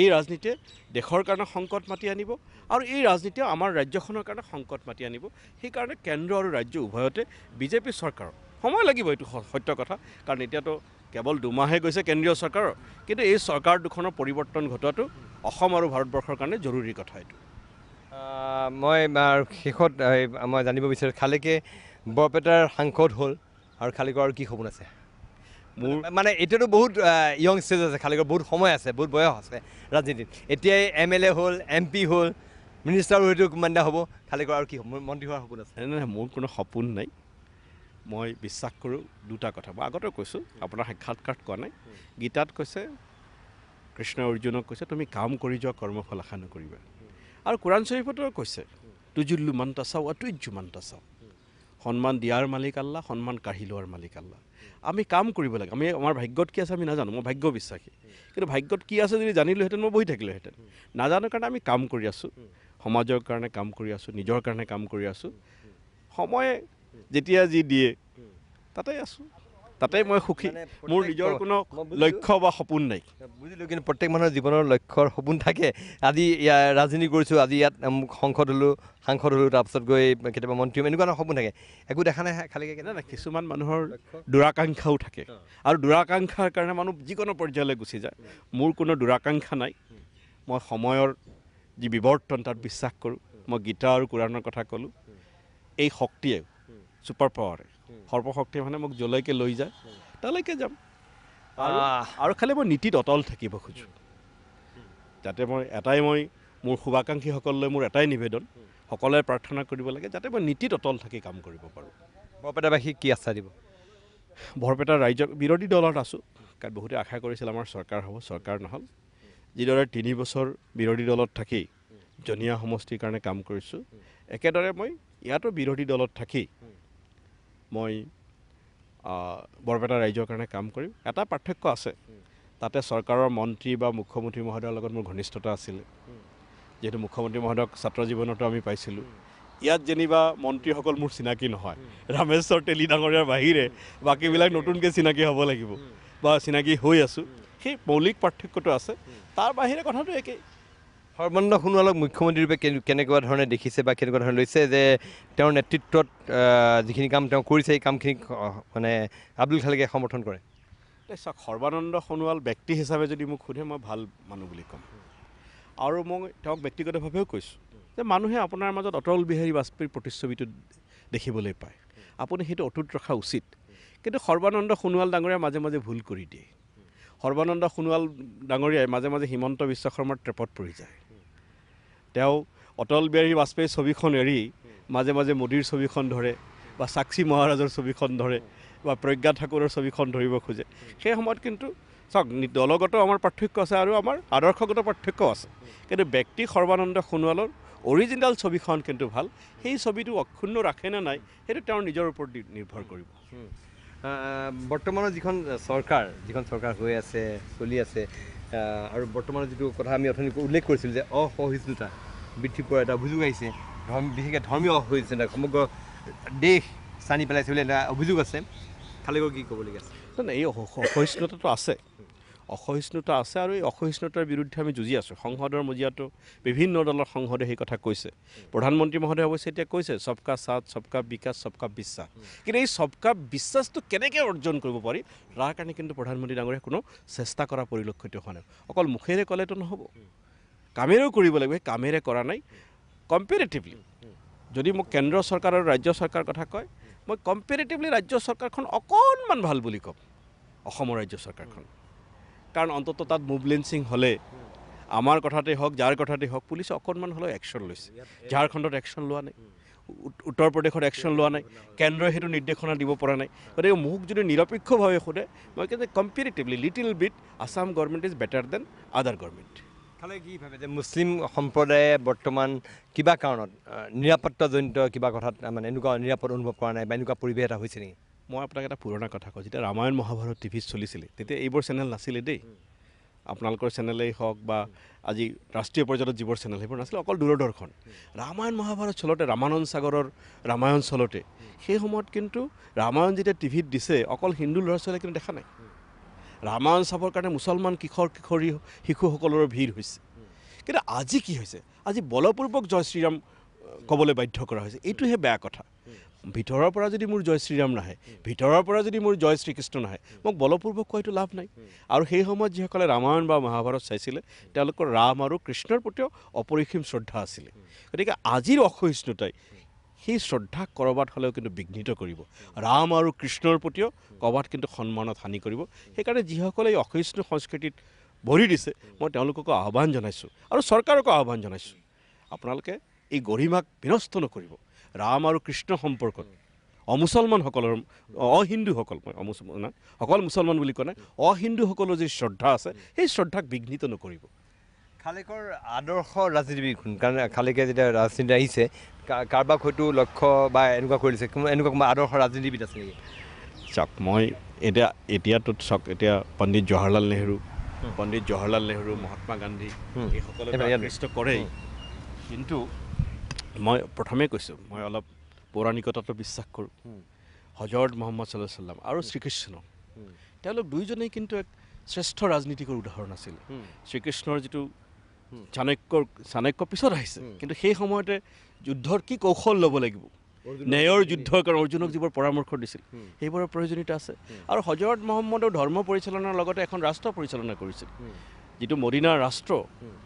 এই ৰাজনীতিয়ে দেশৰ কাৰণে সংকট মাতি আনিব আৰু এই ৰাজনীতিয়ে আমাৰ ৰাজ্যখনৰ কাৰণে সংকট মাতি আনিব সেইকাৰণে কেন্দ্ৰ আৰু ৰাজ্য উভয়তে বিজেপি চৰকাৰৰ সময় লাগিব এইটো সত্য কথা কাৰণ এতিয়াতো কেৱল দুমাহে গৈছে কেন্দ্ৰীয় চৰকাৰৰ কিন্তু এই চৰকাৰ দুখনৰ পৰিৱৰ্তন ঘটোৱাটো অসম আৰু ভাৰতবৰ্ষৰ কাৰণে জৰুৰী কথা এইটো মই শেষত মই জানিব বিচাৰোঁ খালেকে বৰপেটাৰ সাংসদ হ'ল আৰু খালেকৰ আৰু কি সপোন আছে মোৰ মানে এতিয়াতো বহুত ইয়ং ষ্টেজ আছে খালী বহুত সময় আছে বহুত বয়স আছে ৰাজনীতিত এতিয়াই এম এল এ হ'ল এম পি হ'ল মিনিষ্টাৰো সেইটো কিমানটা হ'ব খালী আৰু কি মন্ত্ৰী হোৱাৰ সপোন আছে নাই নাই মোৰ কোনো সপোন নাই মই বিশ্বাস কৰোঁ দুটা কথা মই আগতে কৈছোঁ আপোনাৰ সাক্ষাৎকাৰত কোৱা নাই গীতাত কৈছে কৃষ্ণ অৰ্জুনক কৈছে তুমি কাম কৰি যোৱা কৰ্মফল আশা নকৰিবা আৰু কোৰাণ শ্বৰীফতো কৈছে তুজুল্লুমান্তা চাওঁ অতুজ্যুমান্তা চাওঁ সন্মান দিয়াৰ মালিক আল্লাহ সন্মান কাঢ়ি লোৱাৰ মালিক আল্লাহ আমি কাম কৰিব লাগে আমি আমাৰ ভাগ্যত কি আছে আমি নাজানো মই ভাগ্য বিশ্বাসী কিন্তু ভাগ্যত কি আছে যদি জানিলোহেঁতেন মই বহি থাকিলোহেঁতেন নাজানো কাৰণে আমি কাম কৰি আছোঁ সমাজৰ কাৰণে কাম কৰি আছোঁ নিজৰ কাৰণে কাম কৰি আছোঁ সময়ে যেতিয়া যি দিয়ে তাতে আছোঁ তাতে মই সুখী মোৰ নিজৰ কোনো লক্ষ্য বা সপোন নাই বুজিলোঁ কিন্তু প্ৰত্যেক মানুহৰ জীৱনৰ লক্ষ্যৰ সপোন থাকে আজি ইয়াৰ ৰাজনীতি কৰিছোঁ আজি ইয়াত মোক সংসদ হ'লোঁ সাংসদ হ'লোঁ তাৰপিছত গৈ কেতিয়াবা মন্ত্ৰী হ'ম এনেকুৱা সপোন থাকে একো দেখা নাই খালি কিছুমান মানুহৰ দুৰাকাংক্ষাও থাকে আৰু দুৰাকাংক্ষাৰ কাৰণে মানুহ যিকোনো পৰ্যায়লৈ গুচি যায় মোৰ কোনো দুৰাকাংক্ষা নাই মই সময়ৰ যি বিৱৰ্তন তাত বিশ্বাস কৰোঁ মই গীতা আৰু কোৰাণৰ কথা ক'লোঁ এই শক্তিয়ে ছুপাৰ পাৱাৰে সৰ্বশক্তি মানে মোক যলৈকে লৈ যায় তালৈকে যাম আৰু খালি মই নীতিত অটল থাকিব খোজোঁ যাতে মই এটাই মই মোৰ শুভাকাংক্ষীসকললৈ মোৰ এটাই নিবেদন সকলোৱে প্ৰাৰ্থনা কৰিব লাগে যাতে মই নীতিত অটল থাকি কাম কৰিব পাৰোঁ বৰপেটাবাসীক কি আশ্বাস দিব বৰপেটা ৰাজ্যক বিৰোধী দলত আছোঁ কাৰণ বহুতে আশা কৰিছিল আমাৰ চৰকাৰ হ'ব চৰকাৰ নহ'ল যিদৰে তিনি বছৰ বিৰোধী দলত থাকি জনীয়া সমষ্টিৰ কাৰণে কাম কৰিছোঁ একেদৰে মই ইয়াতো বিৰোধী দলত থাকি মই বৰপেটা ৰাইজৰ কাৰণে কাম কৰিম এটা পাৰ্থক্য আছে তাতে চৰকাৰৰ মন্ত্ৰী বা মুখ্যমন্ত্ৰী মহোদয়ৰ লগত মোৰ ঘনিষ্ঠতা আছিলে যিহেতু মুখ্যমন্ত্ৰী মহোদয়ক ছাত্ৰ জীৱনতো আমি পাইছিলোঁ ইয়াত যেনিবা মন্ত্ৰীসকল মোৰ চিনাকি নহয় ৰামেশ্বৰ তেলী ডাঙৰীয়াৰ বাহিৰে বাকীবিলাক নতুনকৈ চিনাকি হ'ব লাগিব বা চিনাকি হৈ আছোঁ সেই মৌলিক পাৰ্থক্যটো আছে তাৰ বাহিৰে কথাটো একেই সৰ্বানন্দ সোণোৱালক মুখ্যমন্ত্ৰীৰূপে কেনেকুৱা ধৰণে দেখিছে বা কেনেকুৱা ধৰণে লৈছে যে তেওঁৰ নেতৃত্বত যিখিনি কাম তেওঁ কৰিছে এই কামখিনিক মানে আব্দুল খালেকে সমৰ্থন কৰে চাওক সৰ্বানন্দ সোণোৱাল ব্যক্তি হিচাপে যদি মোক সোধে মই ভাল মানুহ বুলি ক'ম আৰু মই তেওঁক ব্যক্তিগতভাৱেও কৈছোঁ যে মানুহে আপোনাৰ মাজত অটল বিহাৰী বাজপেয়ীৰ প্ৰতিচ্ছবিটো দেখিবলৈ পায় আপুনি সেইটো অটুট ৰখা উচিত কিন্তু সৰ্বানন্দ সোণোৱাল ডাঙৰীয়া মাজে মাজে ভুল কৰি দিয়ে সৰ্বানন্দ সোণোৱাল ডাঙৰীয়াই মাজে মাজে হিমন্ত বিশ্ব শৰ্মাৰ ট্ৰেপত পৰি যায় তেওঁ অটল বিহাৰী বাজপেয়ীৰ ছবিখন এৰি মাজে মাজে মোদীৰ ছবিখন ধৰে বা চাক্সী মহাৰাজৰ ছবিখন ধৰে বা প্ৰজ্ঞা ঠাকুৰৰ ছবিখন ধৰিব খোজে সেই সময়ত কিন্তু চাওক দলগত আমাৰ পাৰ্থক্য আছে আৰু আমাৰ আদৰ্শগত পাৰ্থক্য আছে কিন্তু ব্যক্তি সৰ্বানন্দ সোণোৱালৰ অৰিজিনেল ছবিখন কিন্তু ভাল সেই ছবিটো অক্ষুণ্ণ নে নাই সেইটো তেওঁৰ নিজৰ ওপৰত নিৰ্ভৰ কৰিব বৰ্তমানৰ যিখন চৰকাৰ যিখন চৰকাৰ হৈ আছে চলি আছে আৰু বৰ্তমানৰ যিটো কথা আমি অথনি উল্লেখ কৰিছিলোঁ যে অসহিষ্ণুতা বৃদ্ধি পোৱাৰ এটা অভিযোগ আহিছে ধৰ্ম বিশেষকৈ ধৰ্মীয় অসহিষ্ণুতা সমগ্ৰ দেশ চানি পেলাইছে বুলি এটা অভিযোগ আছে খালেগৈ কি ক'বলগীয়া আছে এই অসহিষ্ণুতাটো আছে অসহিষ্ণুতা আছে আৰু এই অসহিষ্ণুতাৰ বিৰুদ্ধে আমি যুঁজি আছোঁ সংসদৰ মজিয়াতো বিভিন্ন দলৰ সংসদে সেই কথা কৈছে প্ৰধানমন্ত্ৰী মহোদয়ে অৱশ্যে এতিয়া কৈছে চবকা চাট চবকা বিকাশ চবকা বিশ্বাস কিন্তু এই চবকা বিশ্বাসটো কেনেকৈ অৰ্জন কৰিব পাৰি তাৰ কাৰণে কিন্তু প্ৰধানমন্ত্ৰী ডাঙৰীয়া কোনো চেষ্টা কৰা পৰিলক্ষিত হোৱা নাই অকল মুখেৰে ক'লেতো নহ'ব কামেৰেও কৰিব লাগিব সেই কামেৰে কৰা নাই কম্পেৰেটিভলি যদি মোক কেন্দ্ৰ চৰকাৰ আৰু ৰাজ্য চৰকাৰৰ কথা কয় মই কম্পেৰেটিভলি ৰাজ্য চৰকাৰখন অকণমান ভাল বুলি ক'ম অসমৰ ৰাজ্য চৰকাৰখন কাৰণ অন্তত তাত মুভলেঞ্চিং হ'লে আমাৰ কথাতেই হওক যাৰ কথাতেই হওক পুলিচে অকণমান হ'লেও একশ্যন লৈছে ঝাৰখণ্ডত একশ্যন লোৱা নাই উত্তৰ প্ৰদেশত একশ্যন লোৱা নাই কেন্দ্ৰই সেইটো নিৰ্দেশনা দিব পৰা নাই গতিকে মোক যদি নিৰপেক্ষভাৱে সোধে মই কিন্তু comparatively little bit Assam government is better than other government খালে কি ভাবে যে মুছলিম সম্প্ৰদায়ে বৰ্তমান কিবা কাৰণত নিৰাপত্তাজনিত কিবা কথাত মানে এনেকুৱা নিৰাপদ অনুভৱ কৰা নাই বা এনেকুৱা পৰিৱেশ এটা হৈছে নেকি মই আপোনাক এটা পুৰণা কথা কওঁ যেতিয়া ৰামায়ণ মহাভাৰত টি চলিছিলে তেতিয়া এইবোৰ চেনেল নাছিলে দেই আপোনালোকৰ চেনেলেই হওক বা আজি ৰাষ্ট্ৰীয় পৰ্যায়ত যিবোৰ চেনেল সেইবোৰ নাছিলে অকল দূৰদৰ্শন ৰামায়ণ মহাভাৰত চলতে ৰামানন্দ সাগৰৰ ৰামায়ণ চলতে সেই সময়ত কিন্তু ৰামায়ণ যেতিয়া টিভিত দিছে অকল হিন্দু ল'ৰা ছোৱালীয়ে কিন্তু দেখা নাই ৰামায়ণ চাবৰ কাৰণে মুছলমান কিশোৰ কিশোৰী শিশুসকলৰ ভিৰ হৈছে কিন্তু আজি কি হৈছে আজি বলপূৰ্বক জয় শ্ৰীৰাম ক'বলৈ বাধ্য কৰা হৈছে এইটোহে বেয়া কথা ভিতৰৰ পৰা যদি মোৰ জয় শ্ৰীৰাম নাহে ভিতৰৰ পৰা যদি মোৰ জয় শ্ৰীকৃষ্ণ নাহে মোক বলপূৰ্বক কোৱাটো লাভ নাই আৰু সেই সময়ত যিসকলে ৰামায়ণ বা মহাভাৰত চাইছিলে তেওঁলোকৰ ৰাম আৰু কৃষ্ণৰ প্ৰতিও অপৰিসীম শ্ৰদ্ধা আছিলে গতিকে আজিৰ অসহিষ্ণুতাই সেই শ্ৰদ্ধাক ক'ৰবাত হ'লেও কিন্তু বিঘ্নিত কৰিব ৰাম আৰু কৃষ্ণৰ প্ৰতিও ক'ৰবাত কিন্তু সন্মানত হানি কৰিব সেইকাৰণে যিসকলে এই অসহিষ্ণু সংস্কৃতিত ভৰি দিছে মই তেওঁলোককো আহ্বান জনাইছোঁ আৰু চৰকাৰকো আহ্বান জনাইছোঁ আপোনালোকে এই গৰিমাক বিনষ্ট নকৰিব ৰাম আৰু কৃষ্ণ সম্পৰ্কত অমুছলমানসকলৰ অহিন্দুসকল মই অমুছলমান অকল মুছলমান বুলি কোৱা নাই অহিন্দুসকলৰ যি শ্ৰদ্ধা আছে সেই শ্ৰদ্ধাক বিঘ্নিত নকৰিব খালেকৰ আদৰ্শ ৰাজনীতিবিদ কোন কাৰণ খালেকে যেতিয়া ৰাজনীতি আহিছে কাৰোবাক হয়তো লক্ষ্য বা এনেকুৱা কৰি দিছে এনেকুৱা আদৰ্শ ৰাজনীতিবিদ আছে নেকি চাওক মই এতিয়া এতিয়াতো চাওক এতিয়া পণ্ডিত জৱাহৰলাল নেহৰু পণ্ডিত জৱাহৰলাল নেহৰু মহাত্মা গান্ধী এইসকলে কৰেই কিন্তু মই প্ৰথমে কৈছোঁ মই অলপ পৌৰাণিকতাটো বিশ্বাস কৰোঁ হজৰত মহম্মদ চাল্লাহ চাল্লাম আৰু শ্ৰীকৃষ্ণ তেওঁলোক দুয়োজনেই কিন্তু এক শ্ৰেষ্ঠ ৰাজনীতিকৰ উদাহৰণ আছিল শ্ৰীকৃষ্ণৰ যিটো চাণক্যৰ চাণক্য পিছত আহিছে কিন্তু সেই সময়তে যুদ্ধৰ কি কৌশল ল'ব লাগিব ন্যায়ৰ যুদ্ধৰ কাৰণে অৰ্জুনক যিবোৰ পৰামৰ্শ দিছিল সেইবোৰৰ প্ৰয়োজনীয়তা আছে আৰু হজৰত মহম্মদেও ধৰ্ম পৰিচালনাৰ লগতে এখন ৰাষ্ট্ৰ পৰিচালনা কৰিছিল যিটো মদিনাৰ ৰাষ্ট্ৰ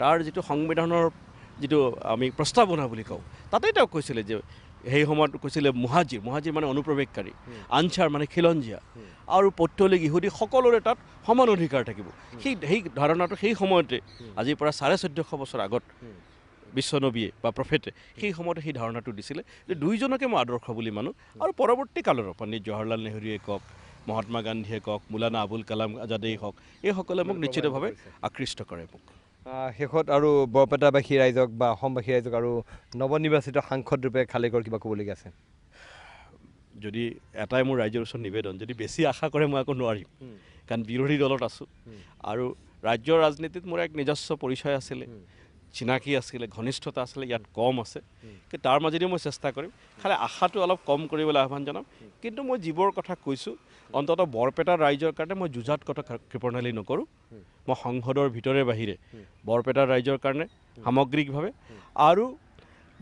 তাৰ যিটো সংবিধানৰ যিটো আমি প্ৰস্তাৱনা বুলি কওঁ তাতে তেওঁ কৈছিলে যে সেই সময়ত কৈছিলে মহাজীৰ মহাজী মানে অনুপ্ৰৱেশকাৰী আনচাৰ মানে খিলঞ্জীয়া আৰু পৰ্তলিক ইহুদী সকলোৰে তাত সমান অধিকাৰ থাকিব সেই সেই ধাৰণাটো সেই সময়তে আজিৰ পৰা চাৰে চৈধ্যশ বছৰ আগত বিশ্বনবীয়ে বা প্ৰফেটে সেই সময়তে সেই ধাৰণাটো দিছিলে যে দুইজনকে মই আদৰ্শ বুলি মানো আৰু পৰৱৰ্তী কালৰ পণ্ডিত জৱাহৰলাল নেহৰুৱে কওক মহাত্মা গান্ধীয়ে কওক মৌলানা আবুল কালাম আজাদেই হওক এইসকলে মোক নিশ্চিতভাৱে আকৃষ্ট কৰে মোক শেষত আৰু বৰপেটাবাসী ৰাইজক বা অসমবাসী ৰাইজক আৰু নৱনিৰ্বাচিত সাংসদ ৰূপে খালেকৰ কিবা ক'বলগীয়া আছে যদি এটাই মোৰ ৰাইজৰ ওচৰত নিবেদন যদি বেছি আশা কৰে মই আকৌ নোৱাৰিম কাৰণ বিৰোধী দলত আছোঁ আৰু ৰাজ্যৰ ৰাজনীতিত মোৰ এক নিজস্ব পৰিচয় আছিলে চিনাকি আছিলে ঘনিষ্ঠতা আছিলে ইয়াত কম আছে তাৰ মাজেদি মই চেষ্টা কৰিম খালি আশাটো অলপ কম কৰিবলৈ আহ্বান জনাম কিন্তু মই যিবোৰ কথা কৈছোঁ অন্ততঃ বৰপেটা ৰাইজৰ কাৰণে মই যুঁজাত কথা কৃপণালী নকৰোঁ মই সংসদৰ ভিতৰে বাহিৰে বৰপেটা ৰাইজৰ কাৰণে সামগ্ৰিকভাৱে আৰু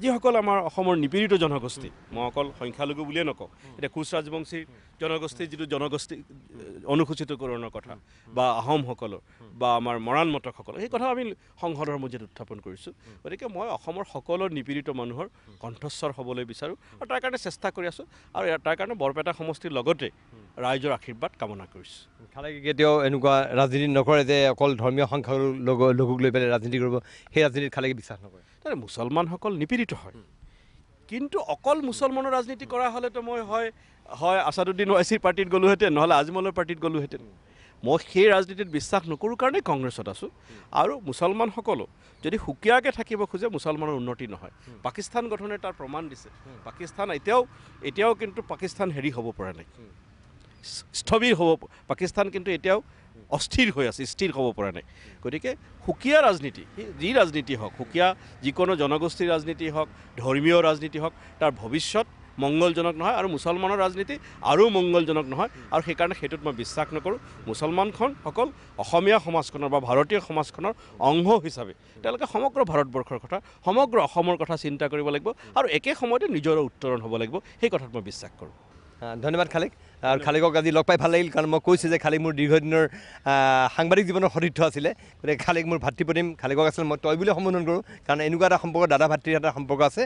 যিসকল আমাৰ অসমৰ নিপীড়িত জনগোষ্ঠী মই অকল সংখ্যালঘু বুলিয়েই নকওঁ এতিয়া কোচ ৰাজবংশীৰ জনগোষ্ঠীৰ যিটো জনগোষ্ঠী অনুসূচিতকৰণৰ কথা বা আহোমসকলৰ বা আমাৰ মৰাণ মতকসকলৰ সেই কথা আমি সংসদৰ মজিয়াত উত্থাপন কৰিছোঁ গতিকে মই অসমৰ সকলো নিপীড়িত মানুহৰ কণ্ঠস্বৰ হ'বলৈ বিচাৰোঁ আৰু তাৰ কাৰণে চেষ্টা কৰি আছোঁ আৰু তাৰ কাৰণে বৰপেটা সমষ্টিৰ লগতে ৰাইজৰ আশীৰ্বাদ কামনা কৰিছোঁ খালে কেতিয়াও এনেকুৱা ৰাজনীতি নকৰে যে অকল ধৰ্মীয় সংখ্যক লোকক লৈ পেলাই ৰাজনীতি কৰিব সেই ৰাজনীতিত খালেগে বিশ্বাস নকৰে মুছলমানসকল নিপীড়িত হয় কিন্তু অকল মুছলমানৰ ৰাজনীতি কৰা হ'লেতো মই হয় হয় আছাদুদ্দিন ৱাইচিৰ পাৰ্টিত গ'লোহেঁতেন নহ'লে আজমলৰ পাৰ্টিত গ'লোহেঁতেন মই সেই ৰাজনীতিত বিশ্বাস নকৰোঁ কাৰণেই কংগ্ৰেছত আছোঁ আৰু মুছলমানসকলো যদি সুকীয়াকৈ থাকিব খোজে মুছলমানৰ উন্নতি নহয় পাকিস্তান গঠনে তাৰ প্ৰমাণ দিছে পাকিস্তান এতিয়াও এতিয়াও কিন্তু পাকিস্তান হেৰি হ'ব পৰা নাই স্থবিৰ হ'ব পাকিস্তান কিন্তু এতিয়াও অস্থিৰ হৈ আছে স্থিৰ হ'ব পৰা নাই গতিকে সুকীয়া ৰাজনীতি যি ৰাজনীতি হওক সুকীয়া যিকোনো জনগোষ্ঠীৰ ৰাজনীতি হওক ধৰ্মীয় ৰাজনীতি হওক তাৰ ভৱিষ্যত মংগলজনক নহয় আৰু মুছলমানৰ ৰাজনীতি আৰু মংগলজনক নহয় আৰু সেইকাৰণে সেইটোত মই বিশ্বাস নকৰোঁ মুছলমানখন অকল অসমীয়া সমাজখনৰ বা ভাৰতীয় সমাজখনৰ অংশ হিচাপে তেওঁলোকে সমগ্ৰ ভাৰতবৰ্ষৰ কথা সমগ্ৰ অসমৰ কথা চিন্তা কৰিব লাগিব আৰু একে সময়তে নিজৰ উত্তৰণ হ'ব লাগিব সেই কথাত মই বিশ্বাস কৰোঁ ধন্যবাদ খালিক আৰু খালিকক আজি লগ পাই ভাল লাগিল কাৰণ মই কৈছোঁ যে খালিক মোৰ দীৰ্ঘদিনৰ সাংবাদিক জীৱনৰ সতীৰ্থ আছিলে গতিকে খালিক মোৰ ভাতৃ প্ৰতিম খালিকক আছিল মই তই বুলি সম্বোধন কৰোঁ কাৰণ এনেকুৱা এটা সম্পৰ্ক দাদা ভাতৃ এটা সম্পৰ্ক আছে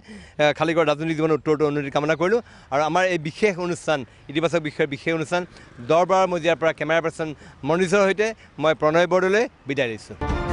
খালিকৰ ৰাজনৈতিক জীৱনৰ উত্তৰটো অনুৰোধ কামনা কৰিলোঁ আৰু আমাৰ এই বিশেষ অনুষ্ঠান ইতিবাচক বিষয়ে বিশেষ অনুষ্ঠান দৰবাৰ মজিয়াৰ পৰা কেমেৰা পাৰ্চন মনিজৰ সৈতে মই প্ৰণয় বৰদলৈ বিদায় দিছোঁ